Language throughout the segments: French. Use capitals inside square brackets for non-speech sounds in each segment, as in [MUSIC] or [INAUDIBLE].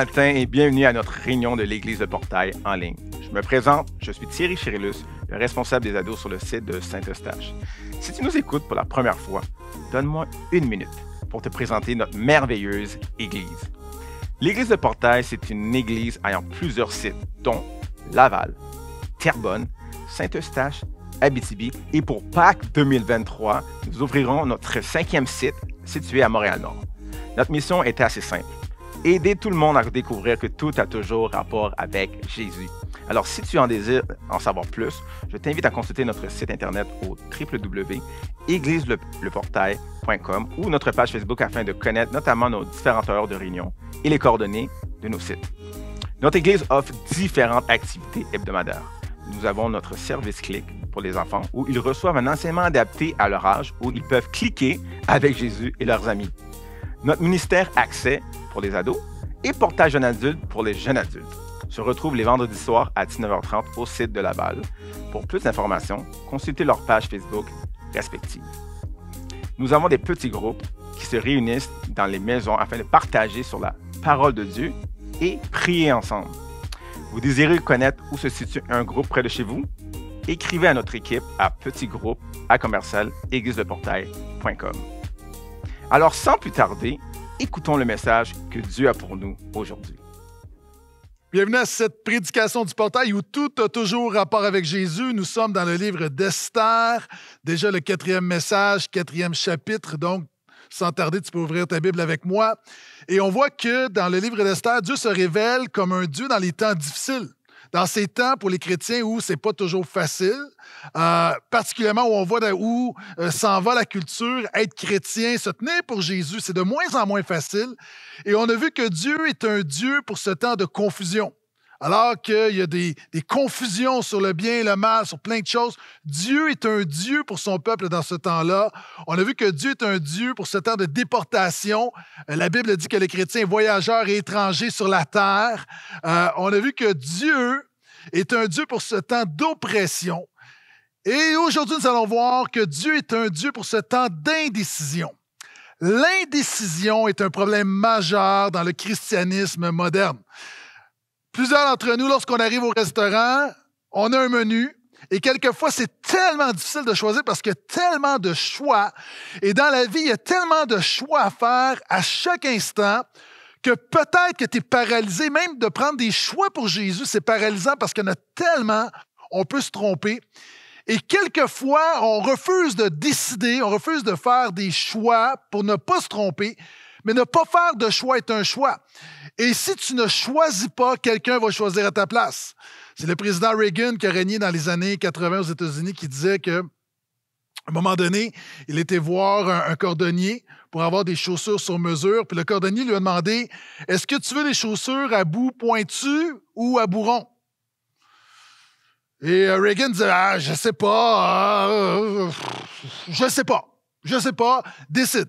matin et bienvenue à notre réunion de l'Église de Portail en ligne. Je me présente, je suis Thierry Chérilus, le responsable des ados sur le site de Saint-Eustache. Si tu nous écoutes pour la première fois, donne-moi une minute pour te présenter notre merveilleuse Église. L'Église de Portail, c'est une église ayant plusieurs sites, dont Laval, Terrebonne, Saint-Eustache, Abitibi. Et pour Pâques 2023, nous ouvrirons notre cinquième site situé à Montréal-Nord. Notre mission était assez simple aider tout le monde à découvrir que tout a toujours rapport avec Jésus. Alors, si tu en désires en savoir plus, je t'invite à consulter notre site internet au www.égliseleportail.com ou notre page Facebook afin de connaître notamment nos différentes heures de réunion et les coordonnées de nos sites. Notre Église offre différentes activités hebdomadaires. Nous avons notre service clic pour les enfants où ils reçoivent un enseignement adapté à leur âge où ils peuvent cliquer avec Jésus et leurs amis. Notre ministère Accès pour les ados et Portage jeune adulte pour les jeunes adultes. Se retrouve les vendredis soirs à 19h30 au site de Laval. Pour plus d'informations, consultez leur page Facebook respective. Nous avons des petits groupes qui se réunissent dans les maisons afin de partager sur la parole de Dieu et prier ensemble. Vous désirez connaître où se situe un groupe près de chez vous? Écrivez à notre équipe à petit groupe à commercial Alors sans plus tarder, écoutons le message que Dieu a pour nous aujourd'hui. Bienvenue à cette prédication du portail où tout a toujours rapport avec Jésus. Nous sommes dans le livre d'Esther, déjà le quatrième message, quatrième chapitre. Donc, sans tarder, tu peux ouvrir ta Bible avec moi. Et on voit que dans le livre d'Esther, Dieu se révèle comme un Dieu dans les temps difficiles. Dans ces temps pour les chrétiens où c'est pas toujours facile, euh, particulièrement où on voit où euh, s'en va la culture, être chrétien, se tenir pour Jésus, c'est de moins en moins facile. Et on a vu que Dieu est un Dieu pour ce temps de confusion. Alors qu'il y a des, confusions sur le bien et le mal, sur plein de choses, Dieu est un Dieu pour son peuple dans ce temps-là. On a vu que Dieu est un Dieu pour ce temps de déportation. Euh, la Bible dit que les chrétiens voyageurs et étrangers sur la terre. on a vu que Dieu est un Dieu pour ce temps d'oppression. Et aujourd'hui, nous allons voir que Dieu est un Dieu pour ce temps d'indécision. L'indécision est un problème majeur dans le christianisme moderne. Plusieurs d'entre nous, lorsqu'on arrive au restaurant, on a un menu, et quelquefois, c'est tellement difficile de choisir parce qu'il y a tellement de choix. Et dans la vie, il y a tellement de choix à faire à chaque instant que peut-être que tu es paralysé, même de prendre des choix pour Jésus, c'est paralysant parce qu'il y en a tellement, on peut se tromper. Et quelquefois, on refuse de décider, on refuse de faire des choix pour ne pas se tromper. Mais ne pas faire de choix est un choix. Et si tu ne choisis pas, quelqu'un va choisir à ta place. C'est le président Reagan qui a régné dans les années 80 aux États-Unis qui disait que à un moment donné, il était voir un, cordonnier pour avoir des chaussures sur mesure. Puis le cordonnier lui a demandé Est-ce que tu veux des chaussures à bout pointu ou à bout et euh, Reagan dit ah, Je sais pas, Je euh, je sais pas, je sais pas, décide.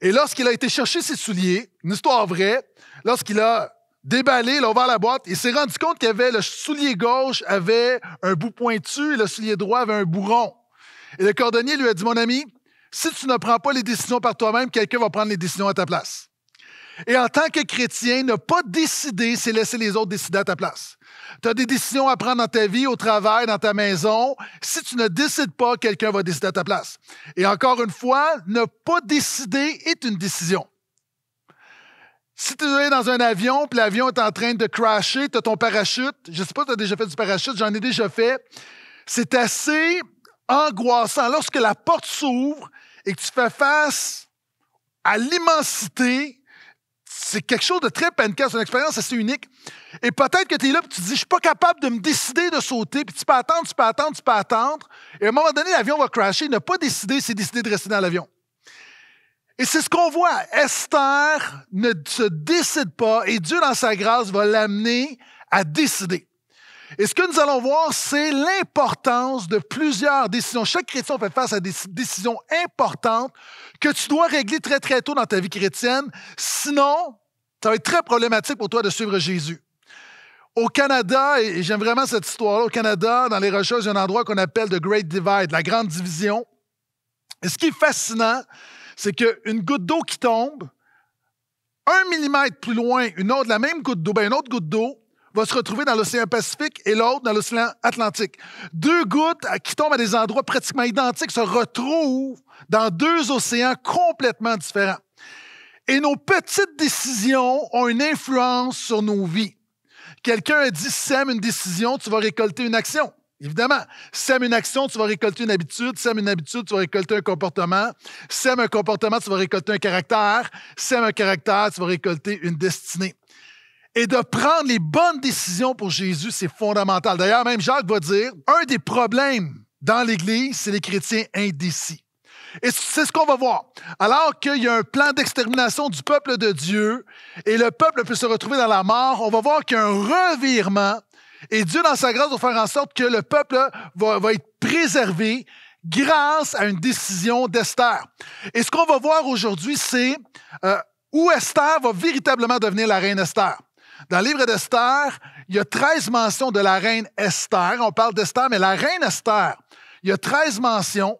Et lorsqu'il a été chercher ses souliers, une histoire vraie, lorsqu'il a déballé, il a ouvert la boîte, il s'est rendu compte qu'il avait le soulier gauche avait un bout pointu et le soulier droit avait un bourron. Et le cordonnier lui a dit Mon ami, si tu ne prends pas les décisions par toi-même, quelqu'un va prendre les décisions à ta place. Et en tant que chrétien, ne pas décider, c'est laisser les autres décider à ta place. Tu as des décisions à prendre dans ta vie, au travail, dans ta maison. Si tu ne décides pas, quelqu'un va décider à ta place. Et encore une fois, ne pas décider est une décision. Si tu es dans un avion, puis l'avion est en train de crasher, tu as ton parachute. Je ne sais pas si tu as déjà fait du parachute, j'en ai déjà fait. C'est assez angoissant. Lorsque la porte s'ouvre et que tu fais face à l'immensité c'est quelque chose de très pancake, c'est une expérience assez unique. Et peut-être que tu es là et tu te dis, je suis pas capable de me décider de sauter, puis tu peux attendre, tu peux attendre, tu peux attendre. Et à un moment donné, l'avion va crasher. Il n'a pas décidé, c'est décidé de rester dans l'avion. Et c'est ce qu'on voit. Esther ne se décide pas et Dieu, dans sa grâce, va l'amener à décider. Et ce que nous allons voir, c'est l'importance de plusieurs décisions. Chaque chrétien fait face à des décisions importantes que tu dois régler très, très tôt dans ta vie chrétienne. Sinon, ça va être très problématique pour toi de suivre Jésus. Au Canada, et j'aime vraiment cette histoire-là, au Canada, dans les recherches, il y a un endroit qu'on appelle The Great Divide, la grande division. Et ce qui est fascinant, c'est qu'une goutte d'eau qui tombe, un millimètre plus loin, une autre, la même goutte d'eau, ben une autre goutte d'eau, va se retrouver dans l'océan Pacifique et l'autre dans l'océan Atlantique. Deux gouttes qui tombent à des endroits pratiquement identiques se retrouvent dans deux océans complètement différents. Et nos petites décisions ont une influence sur nos vies. Quelqu'un a dit sème une décision, tu vas récolter une action. Évidemment, sème une action, tu vas récolter une habitude. Sème une habitude, tu vas récolter un comportement. Sème un comportement, tu vas récolter un caractère. Sème un caractère, tu vas récolter une destinée et de prendre les bonnes décisions pour Jésus, c'est fondamental. D'ailleurs, même Jacques va dire, un des problèmes dans l'Église, c'est les chrétiens indécis. Et c'est ce qu'on va voir. Alors qu'il y a un plan d'extermination du peuple de Dieu et le peuple peut se retrouver dans la mort, on va voir qu'il y a un revirement et Dieu, dans sa grâce, va faire en sorte que le peuple va, être préservé grâce à une décision d'Esther. Et ce qu'on va voir aujourd'hui, c'est euh, où Esther va véritablement devenir la reine Esther. Dans le livre d'Esther, il y a 13 mentions de la reine Esther. On parle d'Esther, mais la reine Esther, il y a 13 mentions.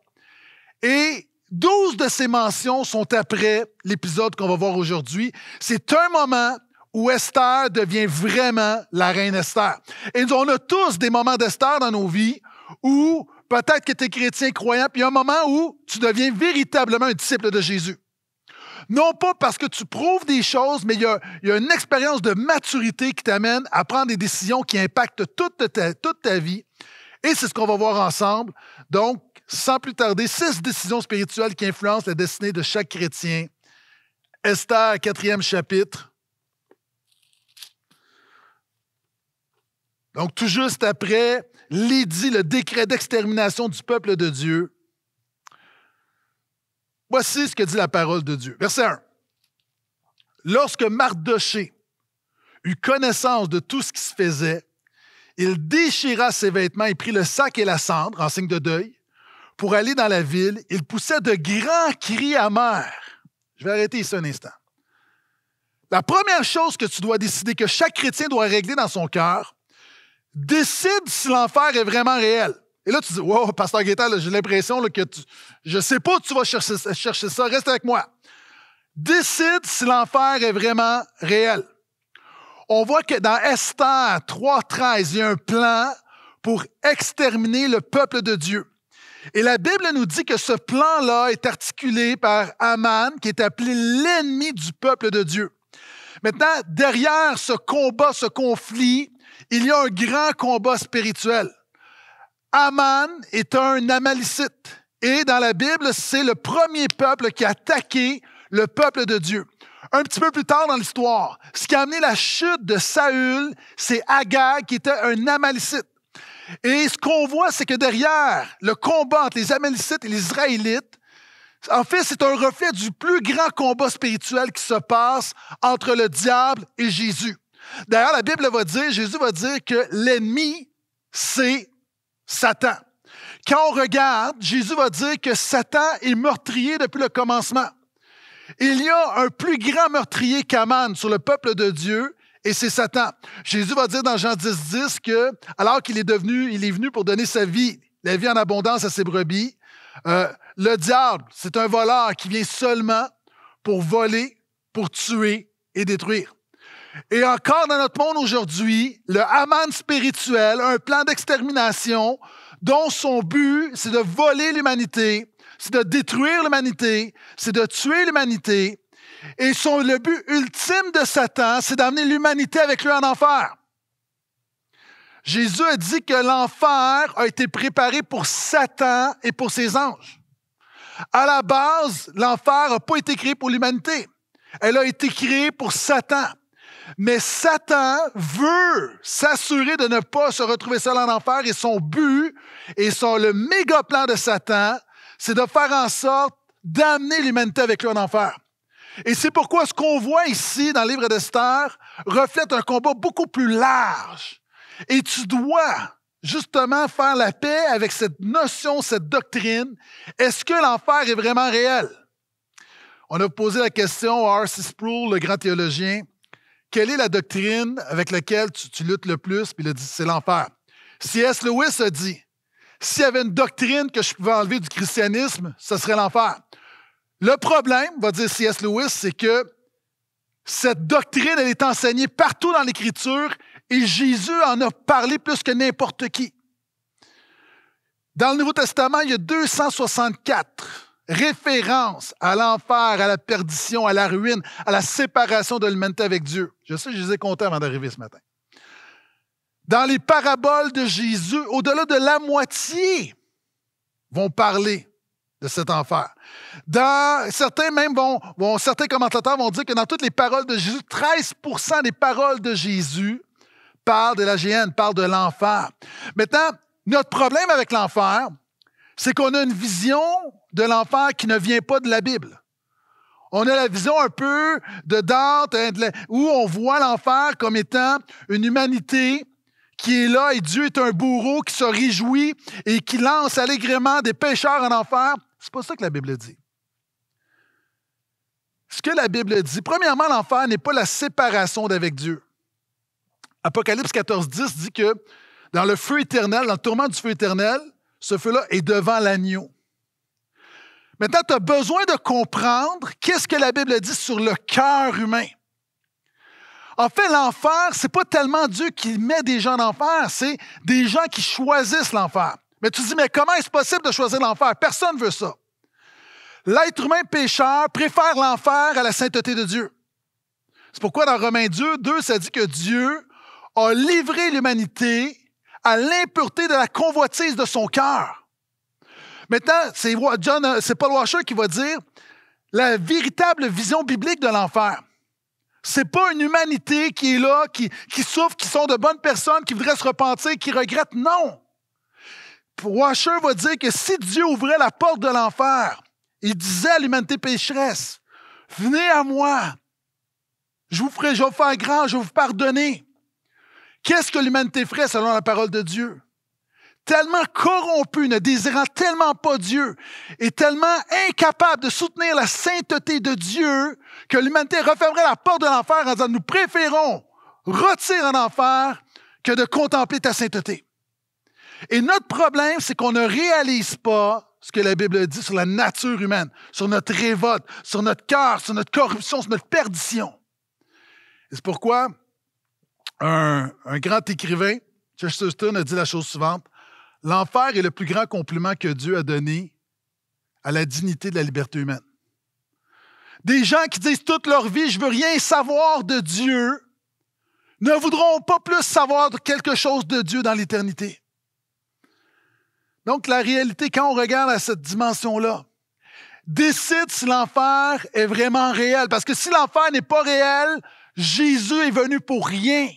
Et 12 de ces mentions sont après l'épisode qu'on va voir aujourd'hui. C'est un moment où Esther devient vraiment la reine Esther. Et on a tous des moments d'Esther dans nos vies où peut-être que tu es chrétien croyant, puis il y a un moment où tu deviens véritablement un disciple de Jésus non pas parce que tu prouves des choses, mais il y a, une expérience de maturité qui t'amène à prendre des décisions qui impactent toute ta, vie. Et c'est ce qu'on va voir ensemble. Donc, sans plus tarder, six décisions spirituelles qui influencent la destinée de chaque chrétien. Esther, quatrième chapitre. Donc, tout juste après, l'édit, le décret d'extermination du peuple de Dieu. Voici ce que dit la parole de Dieu. Verset 1. Lorsque Mardoché eut connaissance de tout ce qui se faisait, il déchira ses vêtements et prit le sac et la cendre en signe de deuil. Pour aller dans la ville, il poussait de grands cris amers. Je vais arrêter ici un instant. La première chose que tu dois décider, que chaque chrétien doit régler dans son cœur, décide si l'enfer est vraiment réel. Et là, tu dis, wow, Pasteur Guetta, j'ai l'impression que tu, je sais pas où tu vas chercher, chercher ça, reste avec moi. Décide si l'enfer est vraiment réel. On voit que dans Esther 3.13, il y a un plan pour exterminer le peuple de Dieu. Et la Bible nous dit que ce plan-là est articulé par Aman, qui est appelé l'ennemi du peuple de Dieu. Maintenant, derrière ce combat, ce conflit, il y a un grand combat spirituel. Aman est un Amalicite. Et dans la Bible, c'est le premier peuple qui a attaqué le peuple de Dieu. Un petit peu plus tard dans l'histoire, ce qui a amené la chute de Saül, c'est Agag qui était un Amalicite. Et ce qu'on voit, c'est que derrière le combat entre les Amalicites et les Israélites, en fait, c'est un reflet du plus grand combat spirituel qui se passe entre le diable et Jésus. D'ailleurs, la Bible va dire, Jésus va dire que l'ennemi, c'est Satan. Quand on regarde, Jésus va dire que Satan est meurtrier depuis le commencement. Il y a un plus grand meurtrier qu'Aman sur le peuple de Dieu, et c'est Satan. Jésus va dire dans Jean 10, 10 que, alors qu'il est devenu, il est venu pour donner sa vie, la vie en abondance à ses brebis, euh, le diable, c'est un voleur qui vient seulement pour voler, pour tuer et détruire. Et encore dans notre monde aujourd'hui, le Haman spirituel a un plan d'extermination dont son but, c'est de voler l'humanité, c'est de détruire l'humanité, c'est de tuer l'humanité. Et son, le but ultime de Satan, c'est d'amener l'humanité avec lui en enfer. Jésus a dit que l'enfer a été préparé pour Satan et pour ses anges. À la base, l'enfer n'a pas été créé pour l'humanité. Elle a été créée pour Satan. Mais Satan veut s'assurer de ne pas se retrouver seul en enfer et son but et son, le méga plan de Satan, c'est de faire en sorte d'amener l'humanité avec lui en enfer. Et c'est pourquoi ce qu'on voit ici dans le livre d'Esther reflète un combat beaucoup plus large. Et tu dois justement faire la paix avec cette notion, cette doctrine. Est-ce que l'enfer est vraiment réel? On a posé la question à R.C. Sproul, le grand théologien, quelle est la doctrine avec laquelle tu, luttes le plus? Puis il a dit, c'est l'enfer. C.S. Lewis a dit, s'il y avait une doctrine que je pouvais enlever du christianisme, ce serait l'enfer. Le problème, va dire C.S. Lewis, c'est que cette doctrine, elle est enseignée partout dans l'Écriture et Jésus en a parlé plus que n'importe qui. Dans le Nouveau Testament, il y a 264 référence à l'enfer, à la perdition, à la ruine, à la séparation de l'humanité avec Dieu. Je sais, je les ai comptés avant d'arriver ce matin. Dans les paraboles de Jésus, au-delà de la moitié vont parler de cet enfer. Dans, certains même certains commentateurs vont dire que dans toutes les paroles de Jésus, 13 des paroles de Jésus parlent de la géhenne, parlent de l'enfer. Maintenant, notre problème avec l'enfer, c'est qu'on a une vision de l'enfer qui ne vient pas de la Bible. On a la vision un peu de Dante, hein, où on voit l'enfer comme étant une humanité qui est là et Dieu est un bourreau qui se réjouit et qui lance allégrément des pécheurs en enfer. C'est pas ça que la Bible dit. Ce que la Bible dit, premièrement, l'enfer n'est pas la séparation d'avec Dieu. Apocalypse 14, 10 dit que dans le feu éternel, dans le tourment du feu éternel, ce feu-là est devant l'agneau. Maintenant, tu as besoin de comprendre qu'est-ce que la Bible dit sur le cœur humain. En fait, l'enfer, c'est pas tellement Dieu qui met des gens en enfer, c'est des gens qui choisissent l'enfer. Mais tu te dis, mais comment est-ce possible de choisir l'enfer? Personne ne veut ça. L'être humain pécheur préfère l'enfer à la sainteté de Dieu. C'est pourquoi dans Romains 2, 2, ça dit que Dieu a livré l'humanité à l'impureté de la convoitise de son cœur. Maintenant, c'est John, euh, c'est Paul Washer qui va dire la véritable vision biblique de l'enfer. C'est pas une humanité qui est là, qui, souffre, qui sont de bonnes personnes, qui voudraient se repentir, qui regrettent. Non. Washer va dire que si Dieu ouvrait la porte de l'enfer, il disait à l'humanité pécheresse, venez à moi, je vous ferai, je vais vous faire grand, je vais vous pardonner. Qu'est-ce que l'humanité ferait selon la parole de Dieu? Tellement corrompue, ne désirant tellement pas Dieu et tellement incapable de soutenir la sainteté de Dieu que l'humanité refermerait la porte de l'enfer en disant nous préférons retirer en enfer que de contempler ta sainteté. Et notre problème, c'est qu'on ne réalise pas ce que la Bible dit sur la nature humaine, sur notre révolte, sur notre cœur, sur notre corruption, sur notre perdition. c'est pourquoi un, grand écrivain, Chesterton, a dit la chose suivante. L'enfer est le plus grand compliment que Dieu a donné à la dignité de la liberté humaine. Des gens qui disent toute leur vie, je veux rien savoir de Dieu, ne voudront pas plus savoir quelque chose de Dieu dans l'éternité. Donc la réalité, quand on regarde à cette dimension-là, décide si l'enfer est vraiment réel. Parce que si l'enfer n'est pas réel, Jésus est venu pour rien.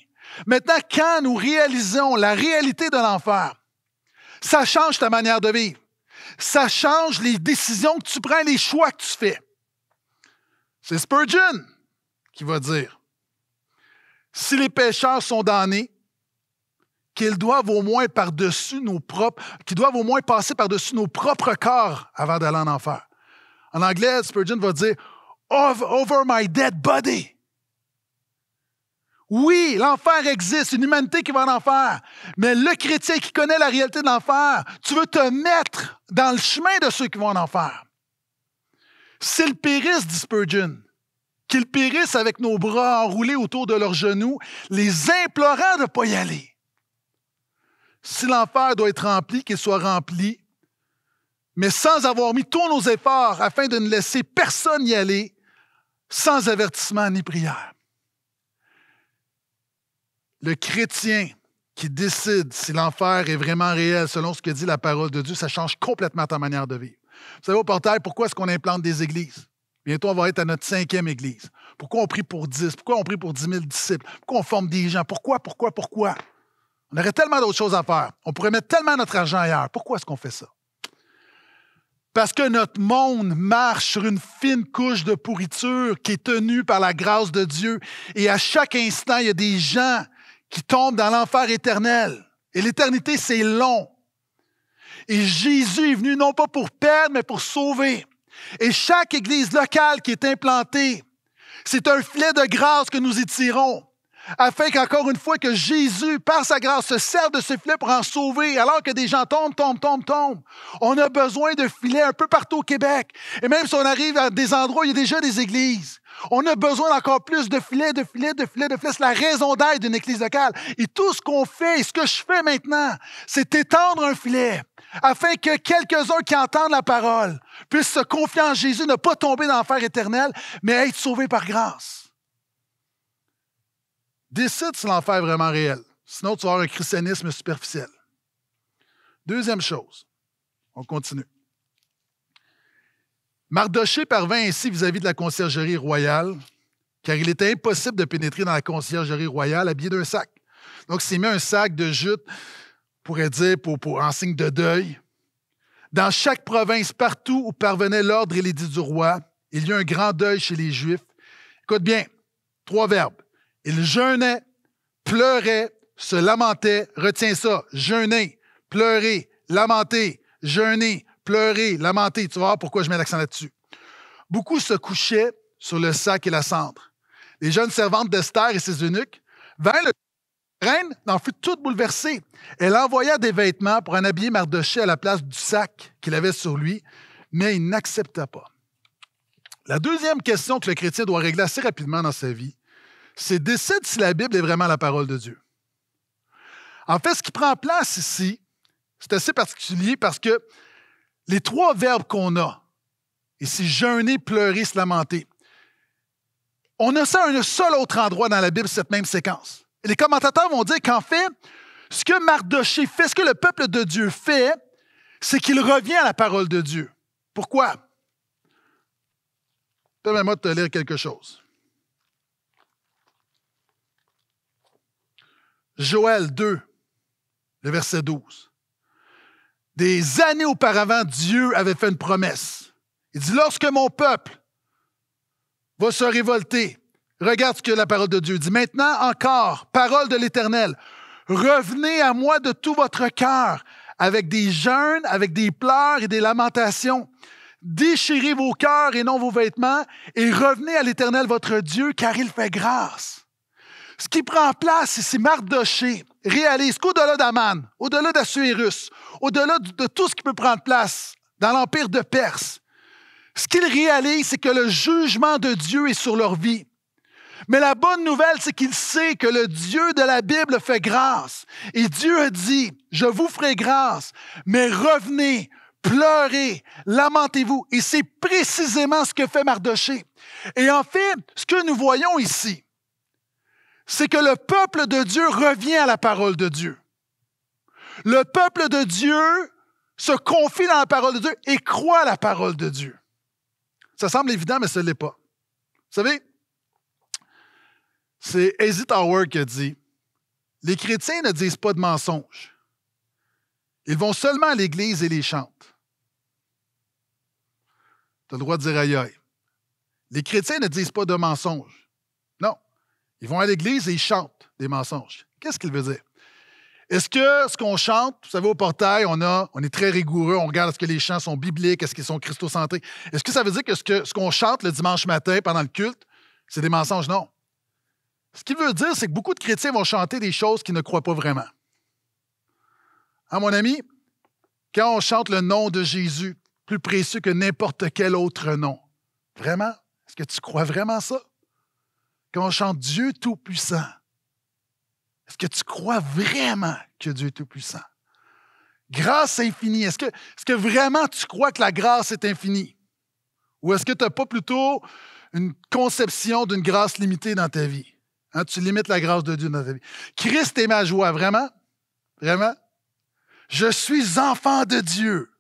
Maintenant, quand nous réalisons la réalité de l'enfer, ça change ta manière de vivre. Ça change les décisions que tu prends, les choix que tu fais. C'est Spurgeon qui va dire, si les pécheurs sont damnés, qu'ils doivent au moins passer par-dessus nos propres corps avant d'aller en enfer. En anglais, Spurgeon va dire, over my dead body. Oui, l'enfer existe, une humanité qui va en enfer. Mais le chrétien qui connaît la réalité de l'enfer, tu veux te mettre dans le chemin de ceux qui vont en enfer. S'ils périssent, dit Spurgeon, qu'ils périssent avec nos bras enroulés autour de leurs genoux, les implorant de ne pas y aller. Si l'enfer doit être rempli, qu'il soit rempli, mais sans avoir mis tous nos efforts afin de ne laisser personne y aller, sans avertissement ni prière le chrétien qui décide si l'enfer est vraiment réel selon ce que dit la parole de Dieu, ça change complètement ta manière de vivre. Vous savez, au portail, pourquoi est-ce qu'on implante des églises? Bientôt, on va être à notre cinquième église. Pourquoi on prie pour 10? Pourquoi on prie pour dix mille disciples? Pourquoi on forme des gens? Pourquoi, pourquoi, pourquoi? On aurait tellement d'autres choses à faire. On pourrait mettre tellement notre argent ailleurs. Pourquoi est-ce qu'on fait ça? Parce que notre monde marche sur une fine couche de pourriture qui est tenue par la grâce de Dieu. Et à chaque instant, il y a des gens qui tombe dans l'enfer éternel. Et l'éternité, c'est long. Et Jésus est venu non pas pour perdre, mais pour sauver. Et chaque église locale qui est implantée, c'est un filet de grâce que nous y tirons, afin qu'encore une fois que Jésus, par sa grâce, se serve de ce filet pour en sauver, alors que des gens tombent, tombent, tombent, tombent. On a besoin de filets un peu partout au Québec. Et même si on arrive à des endroits où il y a déjà des églises, on a besoin d'encore plus de filets, de filets, de filets, de filets. C'est la raison d'être d'une église locale. Et tout ce qu'on fait et ce que je fais maintenant, c'est étendre un filet afin que quelques-uns qui entendent la parole puissent se confier en Jésus, ne pas tomber dans l'enfer éternel, mais être sauvés par grâce. Décide si l'enfer est vraiment réel. Sinon, tu vas avoir un christianisme superficiel. Deuxième chose, on continue. Mardoché parvint ainsi vis-à-vis de la conciergerie royale, car il était impossible de pénétrer dans la conciergerie royale habillé d'un sac. Donc, s'il met un sac de jute, on pourrait dire, pour, en signe de deuil. Dans chaque province, partout où parvenait l'ordre et l'édit du roi, il y a un grand deuil chez les Juifs. Écoute bien, trois verbes. Il jeûnait, pleurait, se lamentait. Retiens ça. Jeûner, pleurer, lamenter, jeûner, pleurer, lamenter. Tu vas voir pourquoi je mets l'accent là-dessus. Beaucoup se couchaient sur le sac et la cendre. Les jeunes servantes d'Esther et ses eunuques vinrent le reine en fut toute bouleversée. Elle envoya des vêtements pour en habiller Mardoché à la place du sac qu'il avait sur lui, mais il n'accepta pas. La deuxième question que le chrétien doit régler assez rapidement dans sa vie, c'est décide si la Bible est vraiment la parole de Dieu. En fait, ce qui prend place ici, c'est assez particulier parce que les trois verbes qu'on a, ici, jeûner, pleurer, se lamenter, on a ça à un seul autre endroit dans la Bible, cette même séquence. Et les commentateurs vont dire qu'en fait, ce que Mardoché fait, ce que le peuple de Dieu fait, c'est qu'il revient à la parole de Dieu. Pourquoi? Permets-moi de te lire quelque chose. Joël 2, le verset 12. Des années auparavant, Dieu avait fait une promesse. Il dit, lorsque mon peuple va se révolter, regarde ce que la parole de Dieu dit. Maintenant encore, parole de l'Éternel, revenez à moi de tout votre cœur, avec des jeûnes, avec des pleurs et des lamentations. Déchirez vos cœurs et non vos vêtements, et revenez à l'Éternel votre Dieu, car il fait grâce. Ce qui prend place, c'est Mardoché réalise qu'au-delà d'Aman, au-delà d'Assuérus, au-delà de tout ce qui peut prendre place dans l'Empire de Perse, ce qu'ils réalisent, c'est que le jugement de Dieu est sur leur vie. Mais la bonne nouvelle, c'est qu'il sait que le Dieu de la Bible fait grâce. Et Dieu a dit, je vous ferai grâce, mais revenez, pleurez, lamentez-vous. Et c'est précisément ce que fait Mardoché. Et en fait, ce que nous voyons ici, c'est que le peuple de Dieu revient à la parole de Dieu. Le peuple de Dieu se confie dans la parole de Dieu et croit à la parole de Dieu. Ça semble évident, mais ce n'est pas. Vous savez, c'est Ezit Tower qui a dit Les chrétiens ne disent pas de mensonges. Ils vont seulement à l'église et les chantent. Tu as le droit de dire aïe aïe. Les chrétiens ne disent pas de mensonges. Ils vont à l'église et ils chantent des mensonges. Qu'est-ce qu'il veut dire? Est-ce que ce qu'on chante, vous savez, au portail, on, a, on est très rigoureux, on regarde est-ce que les chants sont bibliques, est-ce qu'ils sont christocentrés. Est-ce que ça veut dire que ce, que, ce qu'on chante le dimanche matin pendant le culte, c'est des mensonges? Non. Ce qu'il veut dire, c'est que beaucoup de chrétiens vont chanter des choses qu'ils ne croient pas vraiment. Hein, mon ami? Quand on chante le nom de Jésus, plus précieux que n'importe quel autre nom, vraiment? Est-ce que tu crois vraiment ça? quand on chante Dieu Tout-Puissant, est-ce que tu crois vraiment que Dieu est Tout-Puissant? Grâce infinie, est-ce que, que vraiment tu crois que la grâce est infinie? Ou est-ce que tu n'as pas plutôt une conception d'une grâce limitée dans ta vie? Hein, tu limites la grâce de Dieu dans ta vie. Christ est ma joie, vraiment? Vraiment? Je suis enfant de Dieu.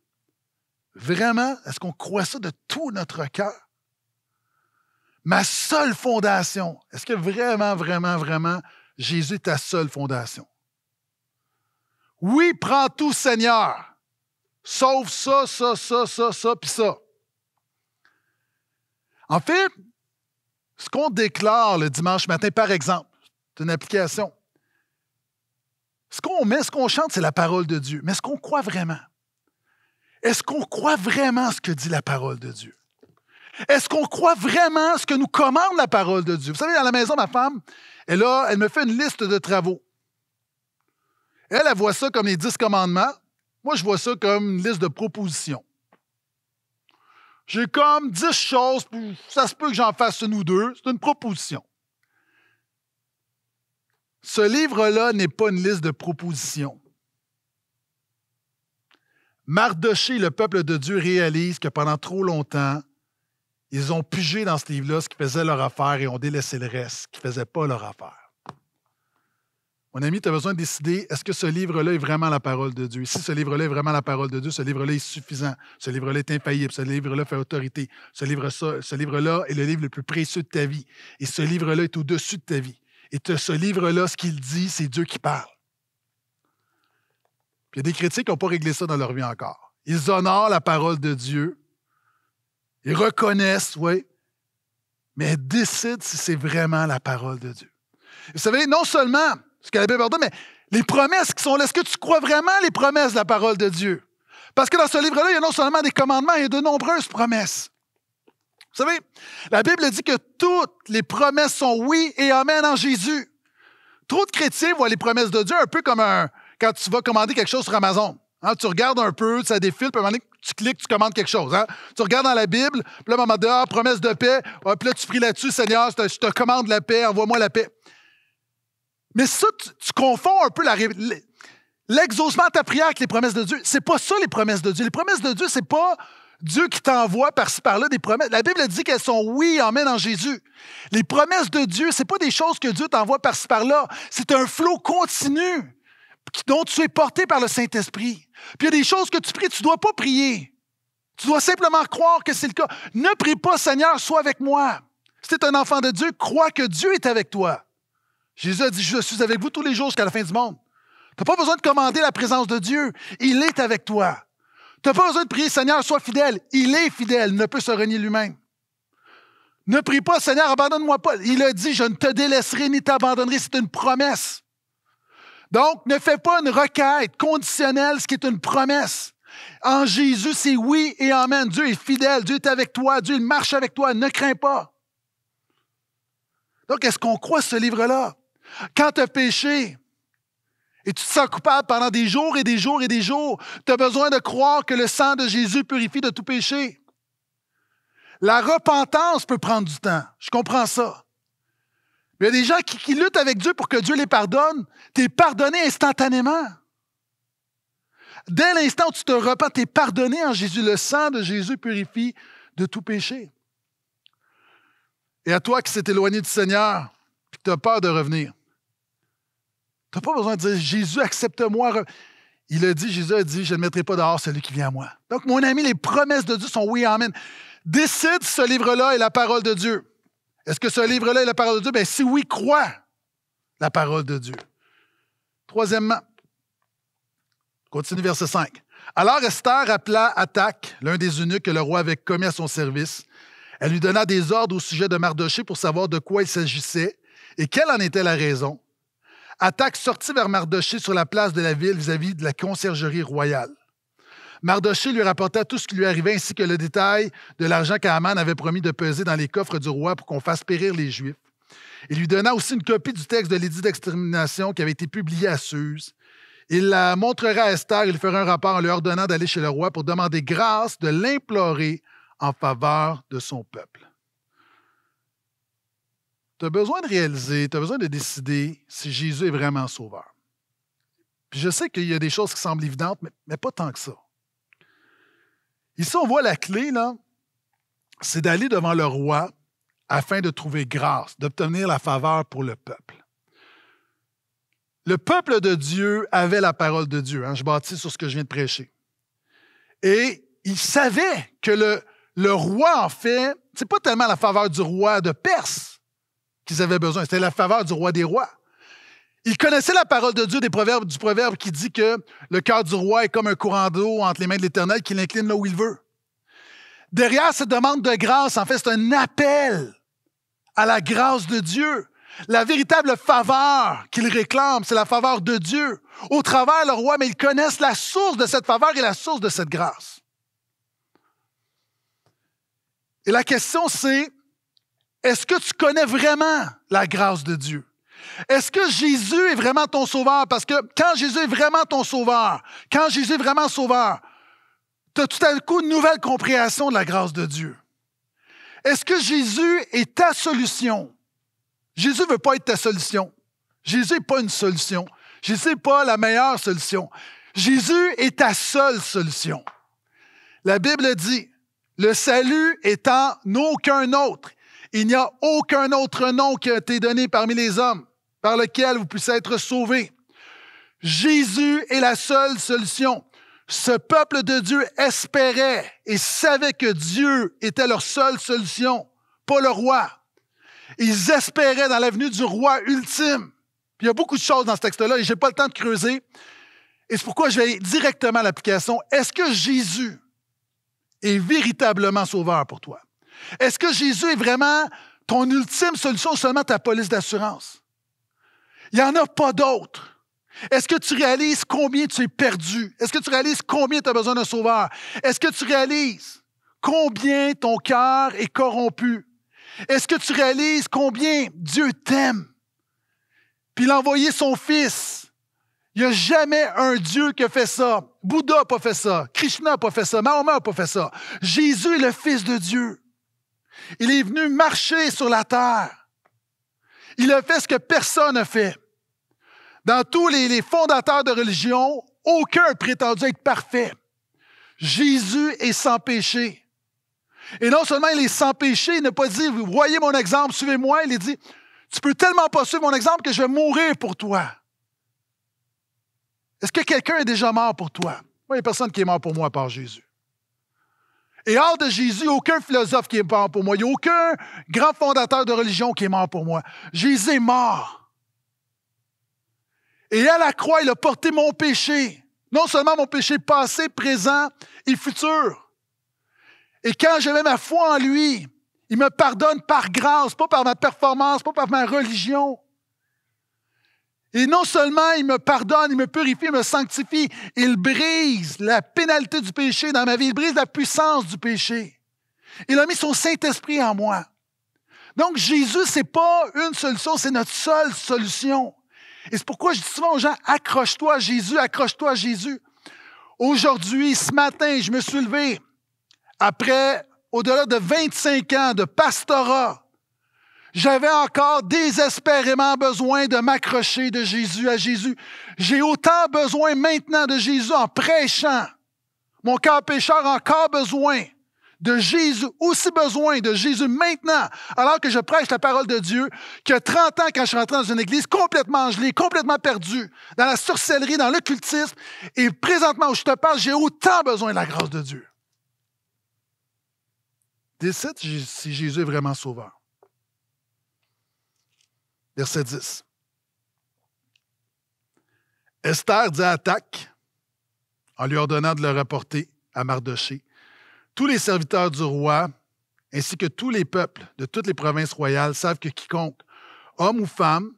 Vraiment? Est-ce qu'on croit ça de tout notre cœur? ma seule fondation. Est-ce que vraiment, vraiment, vraiment, Jésus est ta seule fondation? Oui, prends tout, Seigneur, sauf ça, ça, ça, ça, ça, puis ça. En fait, ce qu'on déclare le dimanche matin, par exemple, c'est une application. Ce qu'on met, ce qu'on chante, c'est la parole de Dieu. Mais est-ce qu'on croit vraiment? Est-ce qu'on croit vraiment ce que dit la parole de Dieu? Est-ce qu'on croit vraiment ce que nous commande la parole de Dieu? Vous savez, à la maison, ma femme, elle, elle me fait une liste de travaux. Elle, elle voit ça comme les dix commandements. Moi, je vois ça comme une liste de propositions. J'ai comme dix choses, ça se peut que j'en fasse une ou deux. C'est une proposition. Ce livre-là n'est pas une liste de propositions. Mardoché, le peuple de Dieu, réalise que pendant trop longtemps, ils ont pigé dans ce livre-là ce qui faisait leur affaire et ont délaissé le reste, qui ne faisait pas leur affaire. Mon ami, tu as besoin de décider est-ce que ce livre-là est vraiment la parole de Dieu? Si ce livre-là est vraiment la parole de Dieu, ce livre-là est suffisant. Ce livre-là est infaillible. Ce livre-là fait autorité. Ce livre-là est le livre le plus précieux de ta vie. Et ce livre-là est au-dessus de ta vie. Et ce livre-là, ce qu'il dit, c'est Dieu qui parle. il y a des critiques qui n'ont pas réglé ça dans leur vie encore. Ils honorent la parole de Dieu ils reconnaissent, oui, mais décident si c'est vraiment la parole de Dieu. Vous savez, non seulement ce qu'elle la Bible mais les promesses qui sont là, est-ce que tu crois vraiment les promesses de la parole de Dieu? Parce que dans ce livre-là, il y a non seulement des commandements, il y a de nombreuses promesses. Vous savez, la Bible dit que toutes les promesses sont oui et amen en Jésus. Trop de chrétiens voient les promesses de Dieu un peu comme quand tu vas commander quelque chose sur Amazon. Hein, tu regardes un peu, ça défile, puis à un moment donné, tu cliques, tu commandes quelque chose. Hein. Tu regardes dans la Bible, puis là, à un ah, promesse de paix, ah, puis là, tu pries là-dessus, Seigneur, je te, commande la paix, envoie-moi la paix. Mais ça, tu, confonds un peu la, l'exaucement de ta prière avec les promesses de Dieu. C'est pas ça, les promesses de Dieu. Les promesses de Dieu, c'est pas Dieu qui t'envoie par-ci par-là des promesses. La Bible dit qu'elles sont oui, emmènent en Jésus. Les promesses de Dieu, c'est pas des choses que Dieu t'envoie par-ci par-là. C'est un flot continu dont tu es porté par le Saint-Esprit. Puis il y a des choses que tu pries, tu ne dois pas prier. Tu dois simplement croire que c'est le cas. Ne prie pas, Seigneur, sois avec moi. Si tu es un enfant de Dieu, crois que Dieu est avec toi. Jésus a dit, je suis avec vous tous les jours jusqu'à la fin du monde. Tu n'as pas besoin de commander la présence de Dieu. Il est avec toi. Tu n'as pas besoin de prier, Seigneur, sois fidèle. Il est fidèle, ne peut se renier lui-même. Ne prie pas, Seigneur, abandonne-moi pas. Il a dit, je ne te délaisserai ni t'abandonnerai. C'est une promesse. Donc, ne fais pas une requête conditionnelle, ce qui est une promesse. En Jésus, c'est oui et amen. Dieu est fidèle, Dieu est avec toi, Dieu marche avec toi, ne crains pas. Donc, est-ce qu'on croit ce livre-là? Quand tu as péché et tu te sens coupable pendant des jours et des jours et des jours, tu as besoin de croire que le sang de Jésus purifie de tout péché. La repentance peut prendre du temps, je comprends ça. Il y a des gens qui, luttent avec Dieu pour que Dieu les pardonne. Tu es pardonné instantanément. Dès l'instant où tu te repens, tu es pardonné en Jésus. Le sang de Jésus purifie de tout péché. Et à toi qui s'est éloigné du Seigneur, puis tu as peur de revenir, tu n'as pas besoin de dire Jésus, accepte-moi. Il a dit, Jésus a dit, je ne mettrai pas dehors celui qui vient à moi. Donc, mon ami, les promesses de Dieu sont oui, amen. Décide ce livre-là et la parole de Dieu. Est-ce que ce livre-là est la parole de Dieu? Bien, si oui, crois la parole de Dieu. Troisièmement, continue verset 5. Alors Esther appela Attaque, l'un des eunuques que le roi avait commis à son service. Elle lui donna des ordres au sujet de Mardoché pour savoir de quoi il s'agissait et quelle en était la raison. Attaque sortit vers Mardoché sur la place de la ville vis à -vis de la conciergerie royale. Mardoché lui rapporta tout ce qui lui arrivait ainsi que le détail de l'argent qu'Aman avait promis de peser dans les coffres du roi pour qu'on fasse périr les Juifs. Il lui donna aussi une copie du texte de l'édit d'extermination qui avait été publié à Suse. Il la montrera à Esther et lui fera un rapport en lui ordonnant d'aller chez le roi pour demander grâce de l'implorer en faveur de son peuple. Tu as besoin de réaliser, tu as besoin de décider si Jésus est vraiment sauveur. je sais qu'il y a des choses qui semblent évidentes, mais pas tant que ça. Ici, on voit la clé, c'est d'aller devant le roi afin de trouver grâce, d'obtenir la faveur pour le peuple. Le peuple de Dieu avait la parole de Dieu. Hein. je bâtis sur ce que je viens de prêcher. Et il savait que le, le roi, en fait, c'est pas tellement la faveur du roi de Perse qu'ils avaient besoin, c'était la faveur du roi des rois. Il connaissait la parole de Dieu des proverbes, du proverbe qui dit que le cœur du roi est comme un courant d'eau entre les mains de l'Éternel qui l'incline là où il veut. Derrière cette demande de grâce, en fait, c'est un appel à la grâce de Dieu. La véritable faveur qu'il réclame, c'est la faveur de Dieu. Au travers, le roi, mais ils connaissent la source de cette faveur et la source de cette grâce. Et la question, c'est, est-ce que tu connais vraiment la grâce de Dieu? Est-ce que Jésus est vraiment ton sauveur? Parce que quand Jésus est vraiment ton sauveur, quand Jésus est vraiment sauveur, tu as tout à coup une nouvelle compréhension de la grâce de Dieu. Est-ce que Jésus est ta solution? Jésus ne veut pas être ta solution. Jésus n'est pas une solution. Jésus n'est pas la meilleure solution. Jésus est ta seule solution. La Bible dit, le salut est en aucun autre. Il n'y a aucun autre nom qui a été donné parmi les hommes par lequel vous puissiez être sauvés. Jésus est la seule solution. Ce peuple de Dieu espérait et savait que Dieu était leur seule solution, pas le roi. Ils espéraient dans l'avenue du roi ultime. il y a beaucoup de choses dans ce texte-là et je n'ai pas le temps de creuser. Et c'est pourquoi je vais directement à l'application. Est-ce que Jésus est véritablement sauveur pour toi? Est-ce que Jésus est vraiment ton ultime solution ou seulement ta police d'assurance? Il n'y en a pas d'autres. Est-ce que tu réalises combien tu es perdu? Est-ce que tu réalises combien tu as besoin d'un sauveur? Est-ce que tu réalises combien ton cœur est corrompu? Est-ce que tu réalises combien Dieu t'aime? Puis il a envoyé son fils. Il n'y a jamais un Dieu qui a fait ça. Bouddha n'a pas fait ça. Krishna n'a pas fait ça. Mahomet n'a pas fait ça. Jésus est le Fils de Dieu. Il est venu marcher sur la terre. Il a fait ce que personne n'a fait. Dans tous les, fondateurs de religion, aucun prétendu être parfait. Jésus est sans péché. Et non seulement il est sans péché, il n'a pas dit, vous voyez mon exemple, suivez-moi. Il a dit, tu peux tellement pas suivre mon exemple que je vais mourir pour toi. Est-ce que quelqu'un est déjà mort pour toi? Oui, il n'y a personne qui est mort pour moi par Jésus. Et hors de Jésus, aucun philosophe qui est mort pour moi. Il n'y a aucun grand fondateur de religion qui est mort pour moi. Jésus est mort. Et à la croix, il a porté mon péché. Non seulement mon péché passé, présent et futur. Et quand j'avais ma foi en lui, il me pardonne par grâce, pas par ma performance, pas par ma religion. Et non seulement il me pardonne, il me purifie, il me sanctifie, il brise la pénalité du péché dans ma vie, il brise la puissance du péché. Il a mis son Saint-Esprit en moi. Donc Jésus, ce n'est pas une solution, c'est notre seule solution. Et c'est pourquoi je dis souvent aux gens, accroche-toi Jésus, accroche-toi Jésus. Aujourd'hui, ce matin, je me suis levé après, au-delà de 25 ans de pastorat, j'avais encore désespérément besoin de m'accrocher de Jésus à Jésus. J'ai autant besoin maintenant de Jésus en prêchant. Mon cœur pécheur a encore besoin de Jésus, aussi besoin de Jésus maintenant, alors que je prêche la parole de Dieu, que 30 ans quand je suis rentré dans une église complètement gelée, complètement perdue, dans la sorcellerie, dans l'occultisme, et présentement où je te parle, j'ai autant besoin de la grâce de Dieu. Décide si Jésus est vraiment sauveur. Verset 10. Esther dit à Attaque, en lui ordonnant de le rapporter à Mardoché, tous les serviteurs du roi, ainsi que tous les peuples de toutes les provinces royales savent que quiconque, homme ou femme,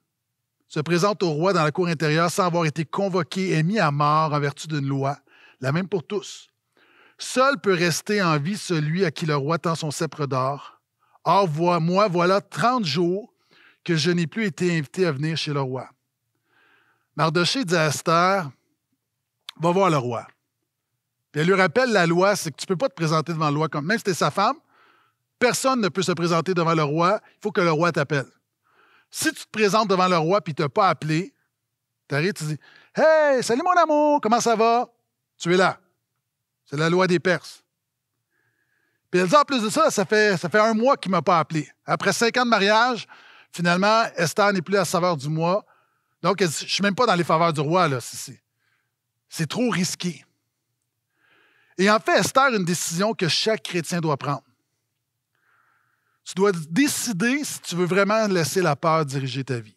se présente au roi dans la cour intérieure sans avoir été convoqué et mis à mort en vertu d'une loi, la même pour tous. Seul peut rester en vie celui à qui le roi tend son sceptre d'or. Or, moi, voilà trente jours que je n'ai plus été invité à venir chez le roi. Mardoché dit à Esther Va voir le roi. elle lui rappelle la loi c'est que tu ne peux pas te présenter devant le roi comme. Même si tu es sa femme, personne ne peut se présenter devant le roi il faut que le roi t'appelle. Si tu te présentes devant le roi et tu ne pas appelé, tu arrives, tu dis Hey, salut mon amour, comment ça va Tu es là. C'est la loi des Perses. Puis elle dit En plus de ça, ça fait, ça fait un mois qu'il ne m'a pas appelé. Après cinq ans de mariage, Finalement, Esther n'est plus la saveur du moi. Donc, je ne suis même pas dans les faveurs du roi, là, C'est trop risqué. Et en fait, Esther, une décision que chaque chrétien doit prendre. Tu dois décider si tu veux vraiment laisser la peur diriger ta vie.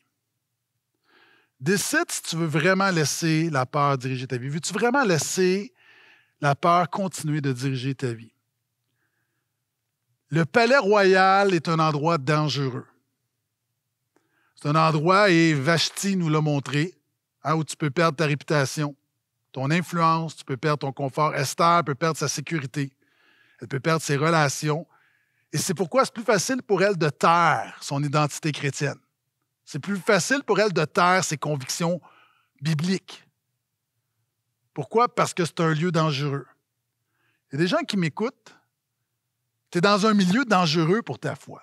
Décide si tu veux vraiment laisser la peur diriger ta vie. Veux-tu vraiment laisser la peur continuer de diriger ta vie? Le palais royal est un endroit dangereux. C'est un endroit, et Vashti nous l'a montré, hein, où tu peux perdre ta réputation, ton influence, tu peux perdre ton confort. Esther peut perdre sa sécurité. Elle peut perdre ses relations. Et c'est pourquoi c'est plus facile pour elle de taire son identité chrétienne. C'est plus facile pour elle de taire ses convictions bibliques. Pourquoi? Parce que c'est un lieu dangereux. Il y a des gens qui m'écoutent. Tu es dans un milieu dangereux pour ta foi.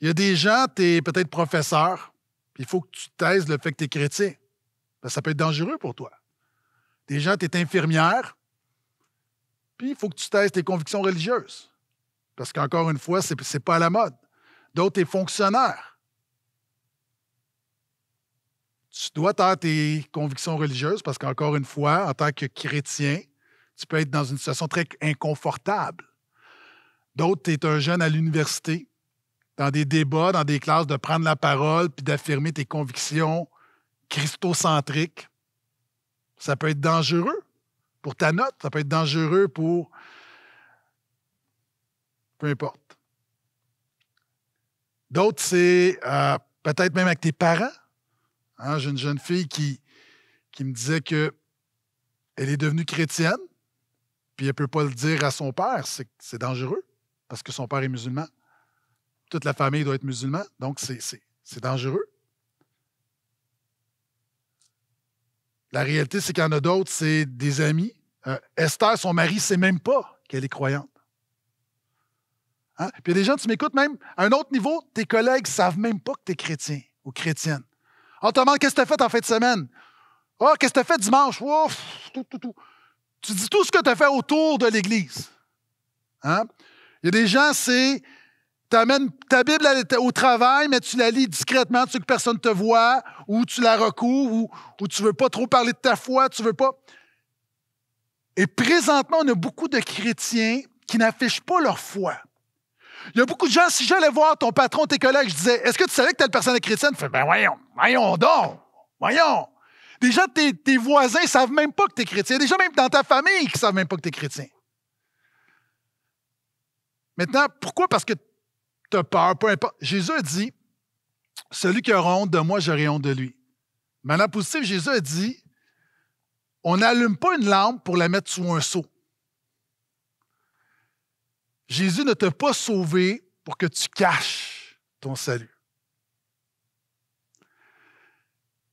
Il y a des gens, tu es peut-être professeur, puis il faut que tu taises le fait que tu es chrétien. Ben, ça peut être dangereux pour toi. Des gens, tu es infirmière, puis il faut que tu taises tes convictions religieuses. Parce qu'encore une fois, ce n'est pas à la mode. D'autres, tu es fonctionnaire. Tu dois taire tes convictions religieuses parce qu'encore une fois, en tant que chrétien, tu peux être dans une situation très inconfortable. D'autres, tu es un jeune à l'université, dans des débats, dans des classes, de prendre la parole puis d'affirmer tes convictions christocentriques. Ça peut être dangereux pour ta note, ça peut être dangereux pour. Peu importe. D'autres, c'est euh, peut-être même avec tes parents. Hein, j'ai une jeune fille qui, qui me disait que elle est devenue chrétienne, puis elle ne peut pas le dire à son père, c'est dangereux, parce que son père est musulman toute la famille doit être musulmane, donc c'est dangereux. La réalité, c'est qu'il y en a d'autres, c'est des amis. Euh, Esther, son mari, ne sait même pas qu'elle est croyante. Hein? Puis il y a des gens, tu m'écoutes même, à un autre niveau, tes collègues ne savent même pas que tu es chrétien ou chrétienne. On te demande qu'est-ce que tu as fait en fin de semaine. oh, qu'est-ce que tu as fait dimanche? Tu dis tout ce que tu as fait autour de l'Église. Hein? Il y a des gens, c'est tu amènes ta Bible au travail, mais tu la lis discrètement, tu veux que personne te voit, ou tu la recouvres, ou, tu ne veux pas trop parler de ta foi, tu ne veux pas. Et présentement, on a beaucoup de chrétiens qui n'affichent pas leur foi. Il y a beaucoup de gens, si j'allais voir ton patron, tes collègues, je disais Est-ce que tu savais que telle personne est chrétienne Tu fais Ben voyons, voyons donc, voyons. Déjà, tes, voisins ne savent même pas que tu es chrétien. Des gens, même dans ta famille, qui ne savent même pas que tu es chrétien. Maintenant, pourquoi? Parce que tu peur, peu importe. Jésus a dit Celui qui aura honte de moi, j'aurai honte de lui. Mais la Jésus a dit On n'allume pas une lampe pour la mettre sous un seau. Jésus ne t'a pas sauvé pour que tu caches ton salut.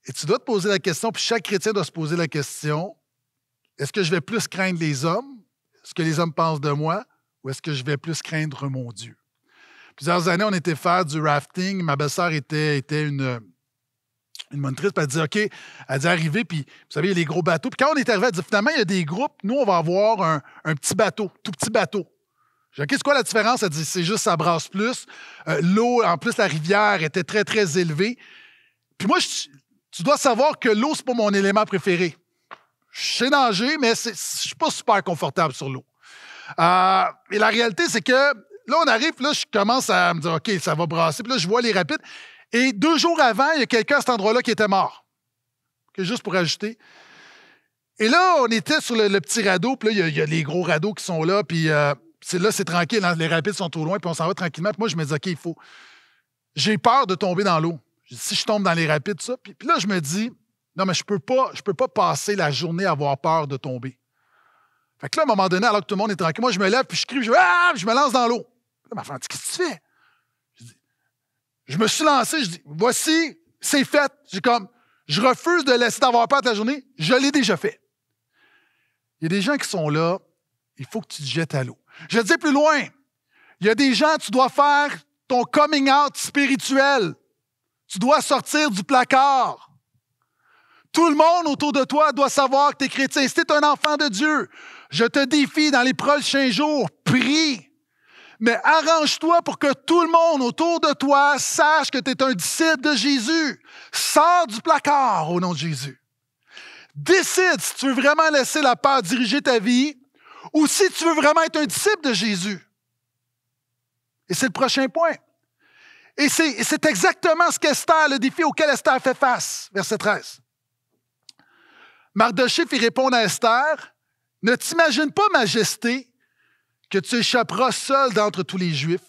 Et tu dois te poser la question, puis chaque chrétien doit se poser la question est-ce que je vais plus craindre les hommes, ce que les hommes pensent de moi, ou est-ce que je vais plus craindre mon Dieu? plusieurs années, on était faire du rafting. Ma belle-sœur était, était une, une monitrice, elle dit OK, elle dit arriver, puis vous savez, il y a les gros bateaux. Puis quand on est arrivé, elle dit finalement, il y a des groupes, nous, on va avoir un, petit bateau, tout petit bateau. Je dis, OK, c'est quoi la différence? Elle dit, c'est juste, ça brasse plus. Euh, l'eau, en plus, la rivière était très, très élevée. Puis moi, tu dois savoir que l'eau, c'est pas mon élément préféré. Je sais nager, mais je suis pas super confortable sur l'eau. Euh, et la réalité, c'est que là, on arrive, là, je commence à me dire, OK, ça va brasser. Puis là, je vois les rapides. Et deux jours avant, il y a quelqu'un à cet endroit-là qui était mort. juste pour ajouter. Et là, on était sur le, petit radeau, puis là, il y, a les gros radeaux qui sont là, puis euh, c'est là, c'est tranquille, hein, les rapides sont au loin, puis on s'en va tranquillement. Puis moi, je me dis, OK, il faut. J'ai peur de tomber dans l'eau. Si je tombe dans les rapides, ça. Puis, là, je me dis, non, mais je peux pas, peux pas passer la journée à avoir peur de tomber. Fait que là, à un moment donné, alors que tout le monde est tranquille, moi, je me lève, puis je crie, je, ah! je me lance dans l'eau ma femme dit Qu'est-ce que tu fais je, je, me suis lancé, je dis Voici, c'est fait. J'ai comme Je refuse de laisser d'avoir peur ta journée, je l'ai déjà fait. Il y a des gens qui sont là, il faut que tu te jettes à l'eau. Je dis plus loin il y a des gens, tu dois faire ton coming out spirituel. Tu dois sortir du placard. Tout le monde autour de toi doit savoir que tu es chrétien. Si tu un enfant de Dieu, je te défie dans les prochains jours, prie mais arrange-toi pour que tout le monde autour de toi sache que tu es un disciple de Jésus. Sors du placard au nom de Jésus. Décide si tu veux vraiment laisser la peur diriger ta vie ou si tu veux vraiment être un disciple de Jésus. Et c'est le prochain point. Et c'est exactement ce qu'Esther, le défi auquel Esther fait face, verset 13. Mardochée fit répond à Esther, Ne t'imagine pas, majesté, que tu échapperas seul d'entre tous les Juifs.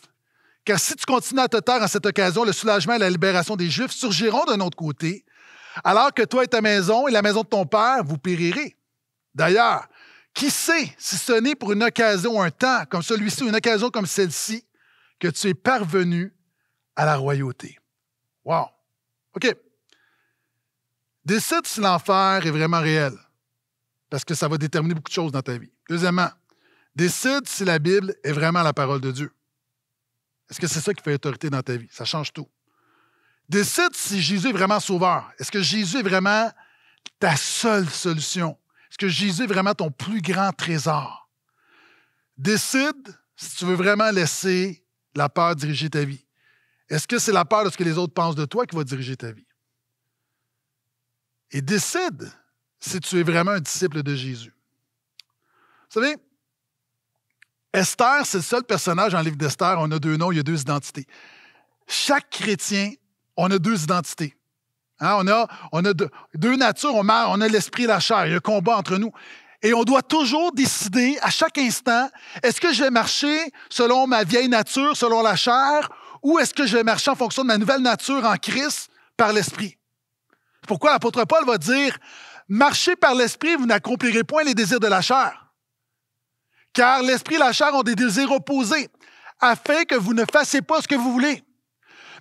Car si tu continues à te taire en cette occasion, le soulagement et la libération des Juifs surgiront d'un autre côté, alors que toi et ta maison et la maison de ton Père, vous périrez. D'ailleurs, qui sait si ce n'est pour une occasion, un temps comme celui-ci, une occasion comme celle-ci, que tu es parvenu à la royauté. Wow. OK. Décide si l'enfer est vraiment réel, parce que ça va déterminer beaucoup de choses dans ta vie. Deuxièmement, Décide si la Bible est vraiment la parole de Dieu. Est-ce que c'est ça qui fait autorité dans ta vie? Ça change tout. Décide si Jésus est vraiment sauveur. Est-ce que Jésus est vraiment ta seule solution? Est-ce que Jésus est vraiment ton plus grand trésor? Décide si tu veux vraiment laisser la peur diriger ta vie. Est-ce que c'est la peur de ce que les autres pensent de toi qui va diriger ta vie? Et décide si tu es vraiment un disciple de Jésus. Vous savez, Esther, c'est le seul personnage en livre d'Esther. On a deux noms, il y a deux identités. Chaque chrétien, on a deux identités. Hein, on a, on a deux, natures, on a, on l'esprit et la chair, il y a un combat entre nous. Et on doit toujours décider à chaque instant, est-ce que je vais marcher selon ma vieille nature, selon la chair, ou est-ce que je vais marcher en fonction de ma nouvelle nature en Christ par l'esprit? Pourquoi l'apôtre Paul va dire, marchez par l'esprit, vous n'accomplirez point les désirs de la chair. Car l'esprit et la chair ont des désirs opposés, afin que vous ne fassiez pas ce que vous voulez.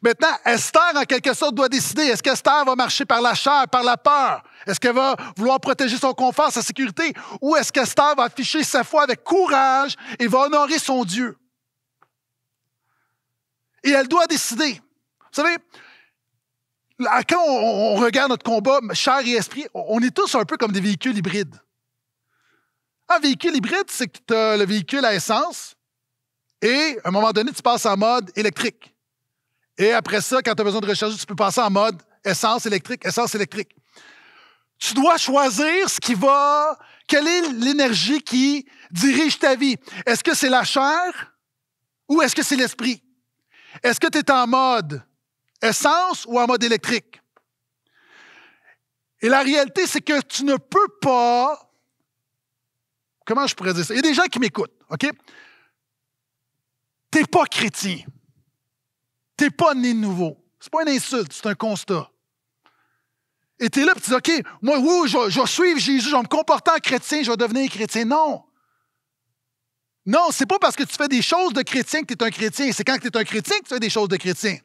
Maintenant, Esther, en quelque sorte, doit décider. Est-ce qu'Esther va marcher par la chair, par la peur? Est-ce qu'elle va vouloir protéger son confort, sa sécurité? Ou est-ce qu'Esther va afficher sa foi avec courage et va honorer son Dieu? Et elle doit décider. Vous savez, quand on regarde notre combat, chair et esprit, on est tous un peu comme des véhicules hybrides. Un ah, véhicule hybride, c'est que tu as le véhicule à essence et à un moment donné, tu passes en mode électrique. Et après ça, quand tu as besoin de recharger, tu peux passer en mode essence électrique, essence électrique. Tu dois choisir ce qui va. Quelle est l'énergie qui dirige ta vie? Est-ce que c'est la chair ou est-ce que c'est l'esprit? Est-ce que tu es en mode essence ou en mode électrique? Et la réalité, c'est que tu ne peux pas Comment je pourrais dire ça? Il y a des gens qui m'écoutent, OK? Tu n'es pas chrétien. Tu n'es pas né nouveau. Ce n'est pas une insulte, c'est un constat. Et tu es là et tu dis, OK, moi, je, je, vais suivre Jésus, je vais me comporter en chrétien, je vais devenir chrétien. Non! Non, c'est pas parce que tu fais des choses de chrétien que tu es un chrétien. C'est quand tu es un chrétien que tu fais des choses de chrétien.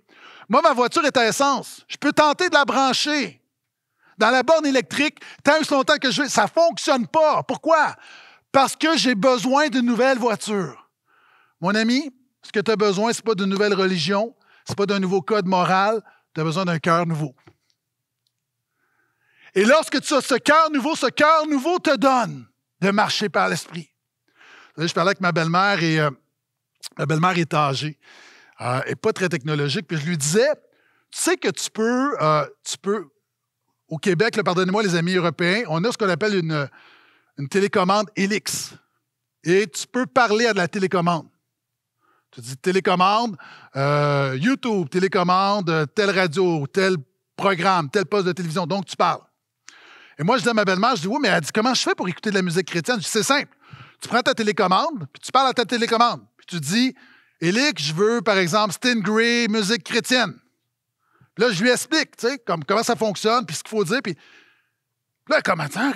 Moi, ma voiture est à essence. Je peux tenter de la brancher dans la borne électrique tant longtemps que je veux. Ça ne fonctionne pas. Pourquoi? parce que j'ai besoin de nouvelles voitures, Mon ami, ce que tu as besoin, ce n'est pas d'une nouvelle religion, ce n'est pas d'un nouveau code moral, tu as besoin d'un cœur nouveau. Et lorsque tu as ce cœur nouveau, ce cœur nouveau te donne de marcher par l'esprit. Je parlais avec ma belle-mère et euh, ma belle-mère est âgée euh, et pas très technologique. Puis je lui disais, tu sais que tu peux, euh, tu peux, au Québec, pardonnez-moi les amis européens, on a ce qu'on appelle une, une télécommande Helix. Et tu peux parler à de la télécommande. Tu dis télécommande, euh, YouTube, télécommande, euh, telle radio, tel programme, tel poste de télévision. Donc, tu parles. Et moi, je dis à ma belle-mère, je dis, oui, mais elle dit, comment je fais pour écouter de la musique chrétienne? Je dis, c'est simple. Tu prends ta télécommande, puis tu parles à ta télécommande. Puis tu dis, Elix je veux, par exemple, Stingray, musique chrétienne. là, je lui explique, tu sais, comme, comment ça fonctionne, puis ce qu'il faut dire. Puis là, comment, ça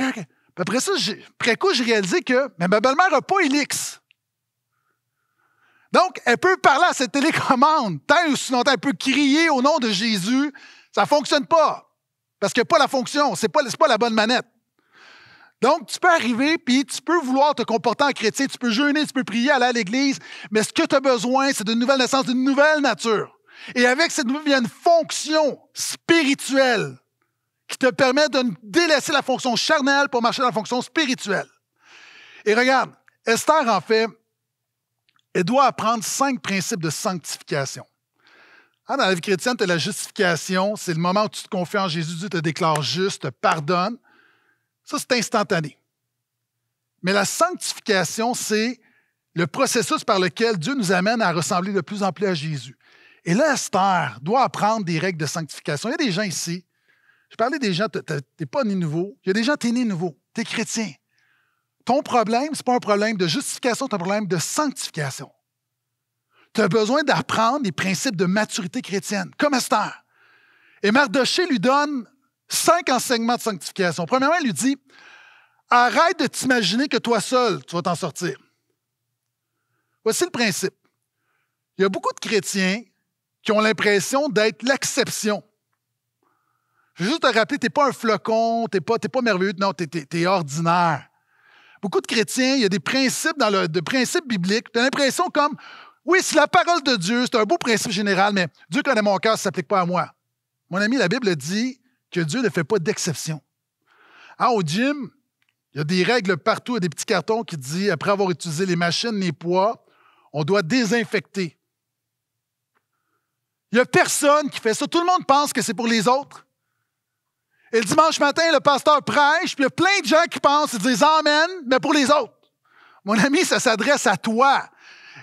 après ça, après coup, j'ai réalisé que ma belle-mère n'a pas Elix. Donc, elle peut parler à cette télécommande tant ou sinon elle peut crier au nom de Jésus. Ça ne fonctionne pas parce qu'il n'y a pas la fonction. Ce n'est pas, pas la bonne manette. Donc, tu peux arriver, puis tu peux vouloir te comporter en chrétien, tu peux jeûner, tu peux prier, aller à l'église, mais ce que tu as besoin, c'est d'une nouvelle naissance, d'une nouvelle nature. Et avec cette nouvelle, il y a une fonction spirituelle qui te permet de délaisser la fonction charnelle pour marcher dans la fonction spirituelle. Et regarde, Esther, en fait, elle doit apprendre cinq principes de sanctification. Ah, dans la vie chrétienne, tu as la justification, c'est le moment où tu te confies en Jésus, Dieu te déclare juste, te pardonne. Ça, c'est instantané. Mais la sanctification, c'est le processus par lequel Dieu nous amène à ressembler de plus en plus à Jésus. Et là, Esther doit apprendre des règles de sanctification. Il y a des gens ici, je parlais des gens, t'es pas né nouveau. Il y a des gens, es né nouveau. T'es chrétien. Ton problème, c'est pas un problème de justification, c'est un problème de sanctification. Tu as besoin d'apprendre les principes de maturité chrétienne, comme Esther. Et Mardoché lui donne cinq enseignements de sanctification. Premièrement, il lui dit Arrête de t'imaginer que toi seul, tu vas t'en sortir. Voici le principe. Il y a beaucoup de chrétiens qui ont l'impression d'être l'exception je veux juste te rappeler, tu n'es pas un flocon, tu n'es pas, pas, merveilleux, non, tu es, ordinaire. Beaucoup de chrétiens, il y a des principes, dans de principes bibliques. Tu as l'impression comme, oui, c'est la parole de Dieu, c'est un beau principe général, mais Dieu connaît mon cœur, ça ne s'applique pas à moi. Mon ami, la Bible dit que Dieu ne fait pas d'exception. Ah, au gym, il y a des règles partout, il y a des petits cartons qui disent, après avoir utilisé les machines, les poids, on doit désinfecter. Il n'y a personne qui fait ça. Tout le monde pense que c'est pour les autres. Et le dimanche matin, le pasteur prêche, puis il y a plein de gens qui pensent, ils disent Amen, mais pour les autres. Mon ami, ça s'adresse à toi.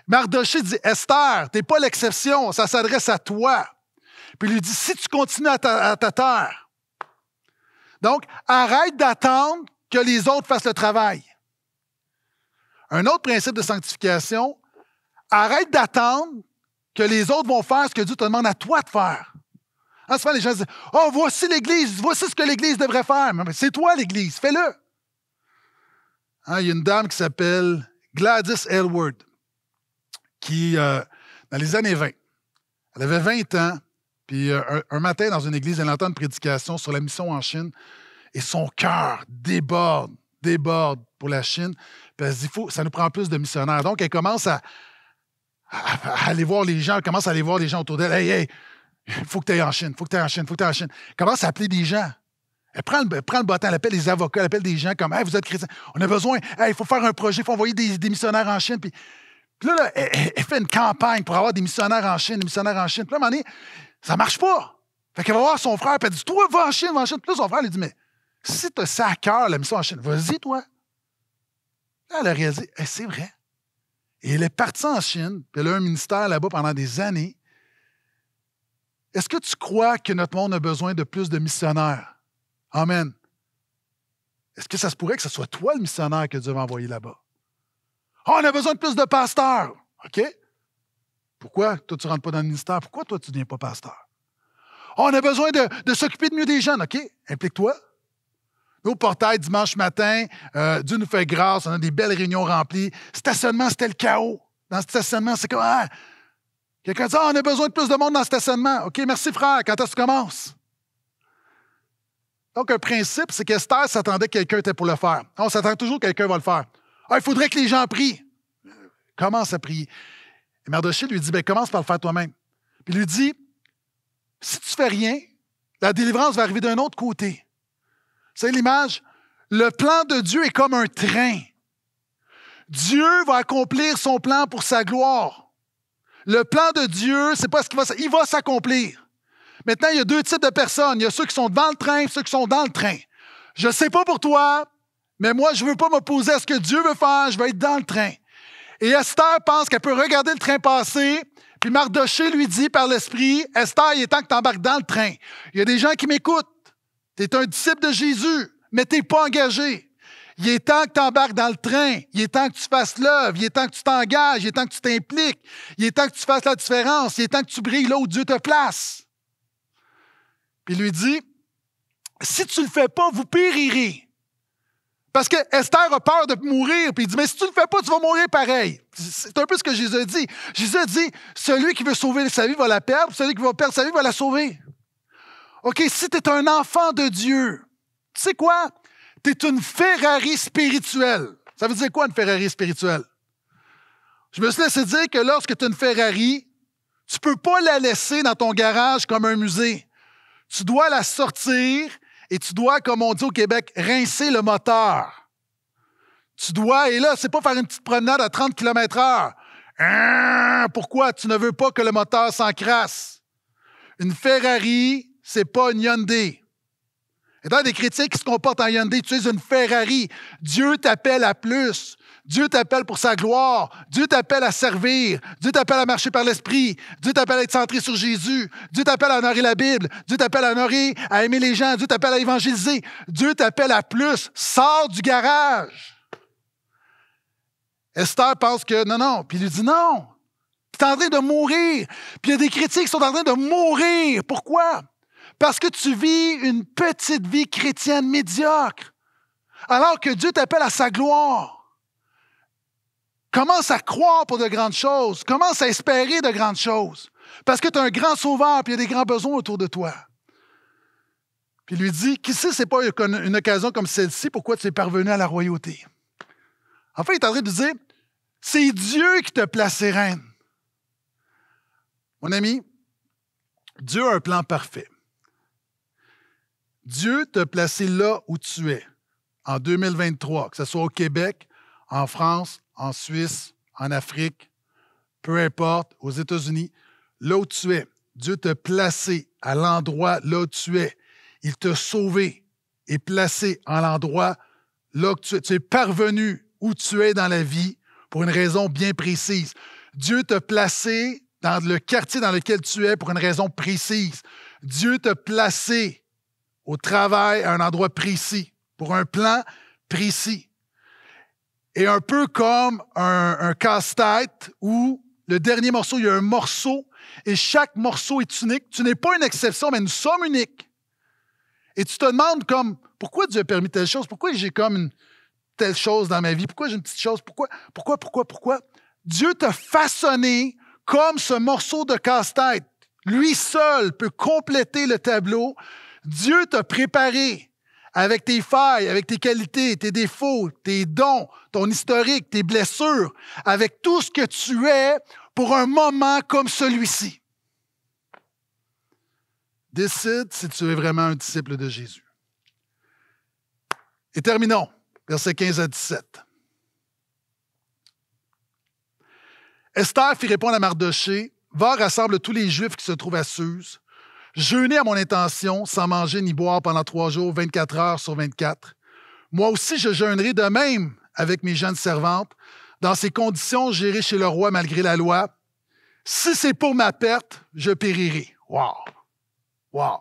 Mardoché dit Esther, t'es pas l'exception, ça s'adresse à toi. Puis il lui dit Si tu continues à ta terre. Donc, arrête d'attendre que les autres fassent le travail. Un autre principe de sanctification, arrête d'attendre que les autres vont faire ce que Dieu te demande à toi de faire. En ce moment, les gens disent Oh, voici l'Église, voici ce que l'Église devrait faire. Mais c'est toi l'Église, fais-le. Hein, il y a une dame qui s'appelle Gladys Elwood, qui, euh, dans les années 20, elle avait 20 ans, puis euh, un, matin, dans une église, elle entend une prédication sur la mission en Chine, et son cœur déborde, déborde pour la Chine. Puis elle dit, Faut, ça nous prend plus de missionnaires. Donc, elle commence à, aller voir les gens, elle commence à aller voir les gens autour d'elle. Hey, hey, il [LAUGHS] faut que tu ailles en Chine, il faut que tu ailles en Chine, il faut que tu ailles en Chine. Elle commence à appeler des gens. Elle eh, prend le, prend le bâton, elle appelle des avocats, elle appelle des gens comme hey, vous êtes chrétien, on a besoin, il faut faire un projet, il faut envoyer des, missionnaires en Chine. Puis, là, elle, fait une campagne pour avoir des missionnaires en Chine, des missionnaires en Chine. Puis là, à un moment donné, ça marche pas. Fait qu'elle va voir son frère, puis elle dit Toi, va en Chine, va en Chine. Puis là, son frère lui dit Mais si tu as ça à cœur, la mission en Chine, vas-y, toi. Là, elle a réalisé eh, C'est vrai. Et elle est partie en Chine, puis elle a un ministère là-bas pendant des années. Est-ce que tu crois que notre monde a besoin de plus de missionnaires? Amen. Est-ce que ça se pourrait que ce soit toi le missionnaire que Dieu va envoyer là-bas? Ah, on a besoin de plus de pasteurs. OK? Pourquoi toi, tu ne rentres pas dans le ministère? Pourquoi toi, tu ne deviens pas pasteur? Ah, on a besoin de, s'occuper de mieux des jeunes. OK? Implique-toi. Nos portails dimanche matin, euh, Dieu nous fait grâce, on a des belles réunions remplies. Stationnement, c'était le chaos. Dans le stationnement, c'est comme, ah, Quelqu'un dit, ah, on a besoin de plus de monde dans le stationnement. OK, merci frère, quand est-ce que tu commences? Donc, un principe, c'est qu'Esther s'attendait que quelqu'un était pour le faire. On s'attend toujours que quelqu'un va le faire. Ah, il faudrait que les gens prient. Commence à prier. Et lui dit, ben, commence par le faire toi-même. Puis il lui dit, si tu fais rien, la délivrance va arriver d'un autre côté. C'est l'image. Le plan de Dieu est comme un train. Dieu va accomplir son plan pour sa gloire. Le plan de Dieu, c'est pas ce qui va Il va s'accomplir. Maintenant, il y a deux types de personnes. Il y a ceux qui sont dans le train et ceux qui sont dans le train. Je sais pas pour toi, mais moi, je veux pas m'opposer à ce que Dieu veut faire. Je vais être dans le train. Et Esther pense qu'elle peut regarder le train passer. Puis Mardoché lui dit par l'Esprit, Esther, il est temps que tu embarques dans le train. Il y a des gens qui m'écoutent. Tu es un disciple de Jésus, mais tu pas engagé. Il est temps que tu embarques dans le train. Il est temps que tu fasses l'œuvre. Il est temps que tu t'engages. Il est temps que tu t'impliques. Il est temps que tu fasses la différence. Il est temps que tu brilles là où Dieu te place. Puis il lui dit Si tu ne le fais pas, vous périrez. Parce que Esther a peur de mourir, puis il dit Mais si tu ne le fais pas, tu vas mourir pareil. C'est un peu ce que Jésus dit. Jésus dit Celui qui veut sauver sa vie va la perdre, celui qui va perdre sa vie va la sauver. OK, si tu es un enfant de Dieu, tu sais quoi? Tu une Ferrari spirituelle. Ça veut dire quoi une Ferrari spirituelle? Je me suis laissé dire que lorsque tu une Ferrari, tu peux pas la laisser dans ton garage comme un musée. Tu dois la sortir et tu dois, comme on dit au Québec, rincer le moteur. Tu dois, et là, c'est pas faire une petite promenade à 30 km heure. Hein, pourquoi? Tu ne veux pas que le moteur s'encrasse. Une Ferrari, c'est pas une Hyundai dans des critiques qui se comportent en Hyundai, tu es une Ferrari. Dieu t'appelle à plus. Dieu t'appelle pour sa gloire. Dieu t'appelle à servir. Dieu t'appelle à marcher par l'Esprit. Dieu t'appelle à être centré sur Jésus. Dieu t'appelle à honorer la Bible. Dieu t'appelle à honorer, à aimer les gens. Dieu t'appelle à évangéliser. Dieu t'appelle à plus. Sors du garage. Esther pense que non, non. Puis il lui dit non. Tu es en train de mourir. Puis il y a des critiques qui sont en train de mourir. Pourquoi? parce que tu vis une petite vie chrétienne médiocre, alors que Dieu t'appelle à sa gloire. Commence à croire pour de grandes choses. Commence à espérer de grandes choses. Parce que tu as un grand sauveur, puis il y a des grands besoins autour de toi. Puis il lui dit, qui sait, n'est pas une occasion comme celle-ci, pourquoi tu es parvenu à la royauté? En fait, il est en train de dire, c'est Dieu qui te place reine. Mon ami, Dieu a un plan parfait. Dieu t'a placé là où tu es en 2023, que ce soit au Québec, en France, en Suisse, en Afrique, peu importe, aux États-Unis, là où tu es. Dieu t'a placé à l'endroit là où tu es. Il t'a sauvé et placé en l'endroit là où tu es. Tu es parvenu où tu es dans la vie pour une raison bien précise. Dieu t'a placé dans le quartier dans lequel tu es pour une raison précise. Dieu t'a placé au travail, à un endroit précis, pour un plan précis. Et un peu comme un, casse-tête où le dernier morceau, il y a un morceau et chaque morceau est unique. Tu n'es pas une exception, mais nous sommes uniques. Et tu te demandes comme, pourquoi Dieu a permis telle chose? Pourquoi j'ai comme une telle chose dans ma vie? Pourquoi j'ai une petite chose? Pourquoi, pourquoi, pourquoi, pourquoi? Dieu t'a façonné comme ce morceau de casse-tête. Lui seul peut compléter le tableau Dieu t'a préparé avec tes failles, avec tes qualités, tes défauts, tes dons, ton historique, tes blessures, avec tout ce que tu es pour un moment comme celui-ci. Décide si tu es vraiment un disciple de Jésus. Et terminons, versets 15 à 17. Esther fit répondre à Mardoché Va rassemble tous les Juifs qui se trouvent à Suse, jeûner à mon intention sans manger ni boire pendant trois jours, 24 heures sur 24. Moi aussi, je jeûnerai de même avec mes jeunes servantes. Dans ces conditions, j'irai chez le roi malgré la loi. Si c'est pour ma perte, je périrai. Wow! Wow!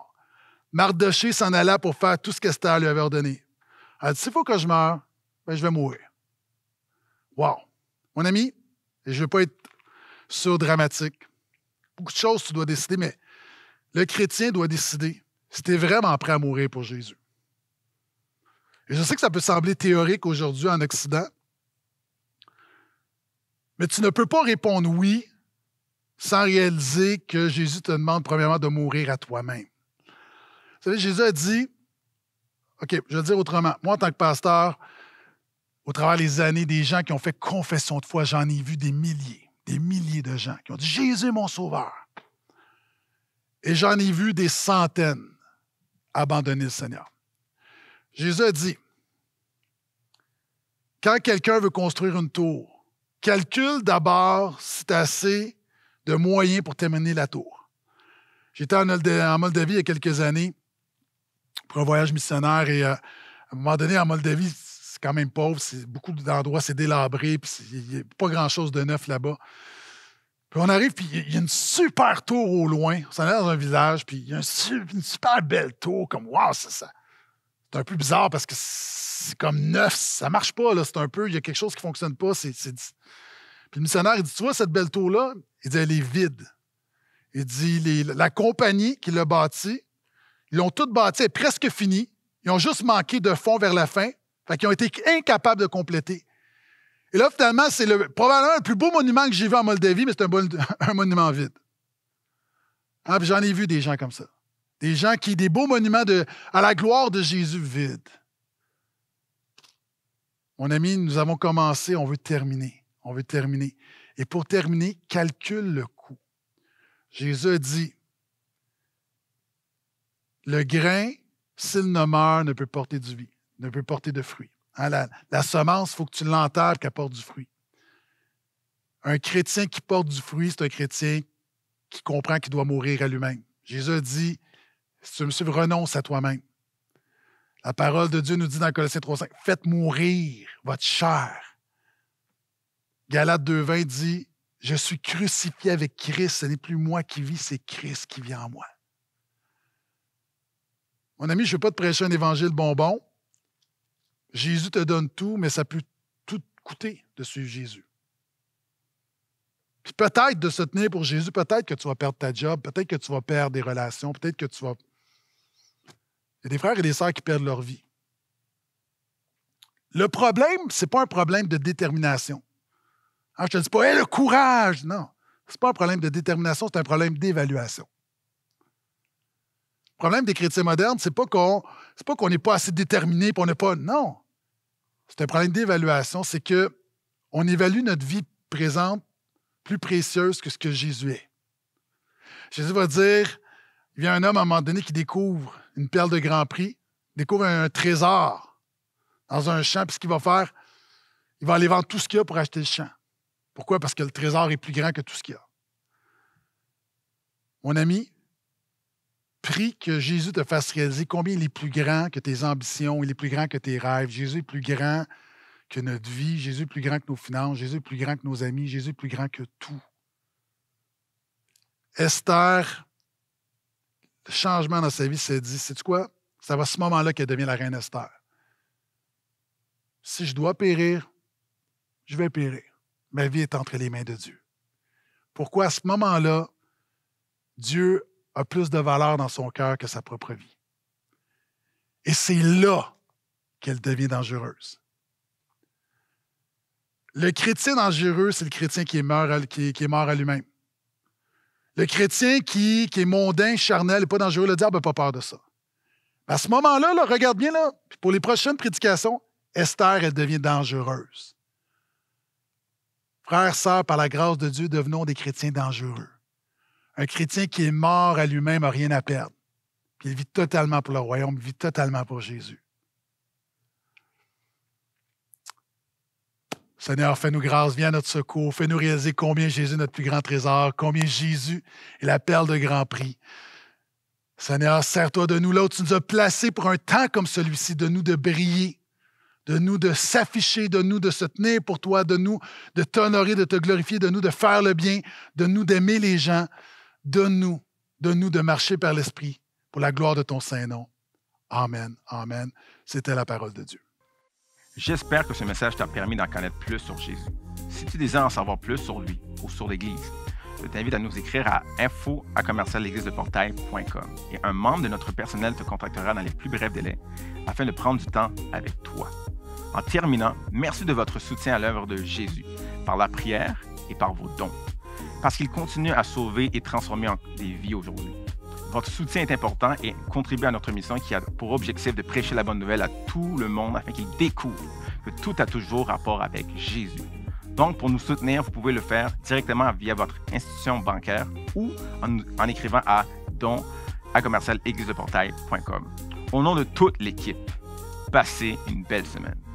Mardoché s'en alla pour faire tout ce qu'Esther lui avait ordonné. Elle dit, s'il faut que je meure, ben, je vais mourir. Wow! Mon ami, je ne veux pas être surdramatique. Beaucoup de choses, tu dois décider, mais le chrétien doit décider si tu es vraiment prêt à mourir pour Jésus. Et je sais que ça peut sembler théorique aujourd'hui en Occident, mais tu ne peux pas répondre oui sans réaliser que Jésus te demande premièrement de mourir à toi-même. Vous savez, Jésus a dit, OK, je vais le dire autrement, moi en tant que pasteur, au travers des années, des gens qui ont fait confession de foi, j'en ai vu des milliers, des milliers de gens qui ont dit Jésus mon sauveur. Et j'en ai vu des centaines abandonner le Seigneur. Jésus a dit, quand quelqu'un veut construire une tour, calcule d'abord si tu as assez de moyens pour terminer la tour. J'étais en Moldavie il y a quelques années pour un voyage missionnaire et euh, à un moment donné, en Moldavie, c'est quand même pauvre, c'est beaucoup d'endroits, c'est délabré, puis il n'y a pas grand-chose de neuf là-bas. Puis on arrive, puis il y a une super tour au loin. On s'en est dans un village, puis il y a une super belle tour, comme waouh, c'est ça. C'est un peu bizarre parce que c'est comme neuf, ça marche pas, là. C'est un peu, il y a quelque chose qui fonctionne pas. Puis le missionnaire, il dit Tu vois, cette belle tour-là, il dit Elle est vide. Il dit La compagnie qui l'a bâtie, ils l'ont toute bâtie, elle est presque finie. Ils ont juste manqué de fond vers la fin. Fait qu'ils ont été incapables de compléter. Et là, finalement, c'est probablement le plus beau monument que j'ai vu en Moldavie, mais c'est un, [LAUGHS] monument vide. Ah, j'en ai vu des gens comme ça. Des gens qui, des beaux monuments à la gloire de Jésus vide. Mon ami, nous avons commencé, on veut terminer. On veut terminer. Et pour terminer, calcule le coût. Jésus a dit, le grain, s'il ne meurt, ne peut porter du vie, ne peut porter de fruits. Hein, la, semence, il faut que tu l'enterres qu'elle porte du fruit. Un chrétien qui porte du fruit, c'est un chrétien qui comprend qu'il doit mourir à lui-même. Jésus dit Si tu me suis, renonce à toi-même. La parole de Dieu nous dit dans Colossiens 3,5 Faites mourir votre chair. Galate 2,20 dit Je suis crucifié avec Christ, ce n'est plus moi qui vis, c'est Christ qui vit en moi. Mon ami, je ne veux pas te prêcher un évangile bonbon. Jésus te donne tout, mais ça peut tout coûter de suivre Jésus. Puis peut-être de se tenir pour Jésus, peut-être que tu vas perdre ta job, peut-être que tu vas perdre des relations, peut-être que tu vas. Il y a des frères et des sœurs qui perdent leur vie. Le problème, ce n'est pas un problème de détermination. Ah, je ne te dis pas, le courage! Non. Ce n'est pas un problème de détermination, c'est un problème d'évaluation. Le problème des chrétiens modernes, ce n'est pas qu'on n'est pas, pas assez déterminé et qu'on n'est pas. Non. C'est un problème d'évaluation, c'est que on évalue notre vie présente plus précieuse que ce que Jésus est. Jésus va dire, il y a un homme à un moment donné qui découvre une perle de grand prix, découvre un, trésor dans un champ, puis ce qu'il va faire, il va aller vendre tout ce qu'il a pour acheter le champ. Pourquoi? Parce que le trésor est plus grand que tout ce qu'il a. Mon ami, prie que Jésus te fasse réaliser combien il est plus grand que tes ambitions, il est plus grand que tes rêves. Jésus est plus grand que notre vie, Jésus est plus grand que nos finances, Jésus est plus grand que nos amis, Jésus est plus grand que tout. Esther, le changement dans sa vie, s'est dit, c'est quoi? Ça va ce moment-là qu'elle devient la reine Esther. Si je dois périr, je vais périr. Ma vie est entre les mains de Dieu. Pourquoi à ce moment-là, Dieu a plus de valeur dans son cœur que sa propre vie. Et c'est là qu'elle devient dangereuse. Le chrétien dangereux, c'est le chrétien qui est mort à, lui-même. Le chrétien qui, est mondain, charnel, n'est pas dangereux, le diable n'a pas peur de ça. À ce moment-là, regarde bien, là, pour les prochaines prédications, Esther, elle devient dangereuse. Frères, sœurs, par la grâce de Dieu, devenons des chrétiens dangereux. Un chrétien qui est mort à lui-même n'a rien à perdre. il vit totalement pour le royaume, il vit totalement pour Jésus. Seigneur, fais-nous grâce, viens à notre secours, fais-nous réaliser combien Jésus est notre plus grand trésor, combien Jésus est la perle de grand prix. Seigneur, sers-toi de nous l'autre. tu nous as placés pour un temps comme celui-ci, de nous de briller, de nous de s'afficher, de nous de se tenir pour toi, de nous de t'honorer, de te glorifier, de nous de faire le bien, de nous d'aimer les gens. Donne-nous, donne-nous de marcher par l'Esprit pour la gloire de ton Saint-Nom. Amen, Amen. C'était la parole de Dieu. J'espère que ce message t'a permis d'en connaître plus sur Jésus. Si tu désires en savoir plus sur lui ou sur l'Église, je t'invite à nous écrire à info à et un membre de notre personnel te contactera dans les plus brefs délais afin de prendre du temps avec toi. En terminant, merci de votre soutien à l'œuvre de Jésus par la prière et par vos dons parce qu'il continue à sauver et transformer des vies aujourd'hui. Votre soutien est important et contribue à notre mission qui a pour objectif de prêcher la bonne nouvelle à tout le monde afin qu'il découvre que tout a toujours rapport avec Jésus. Donc, pour nous soutenir, vous pouvez le faire directement via votre institution bancaire ou en, écrivant à don Au nom de toute l'équipe, passez une belle semaine.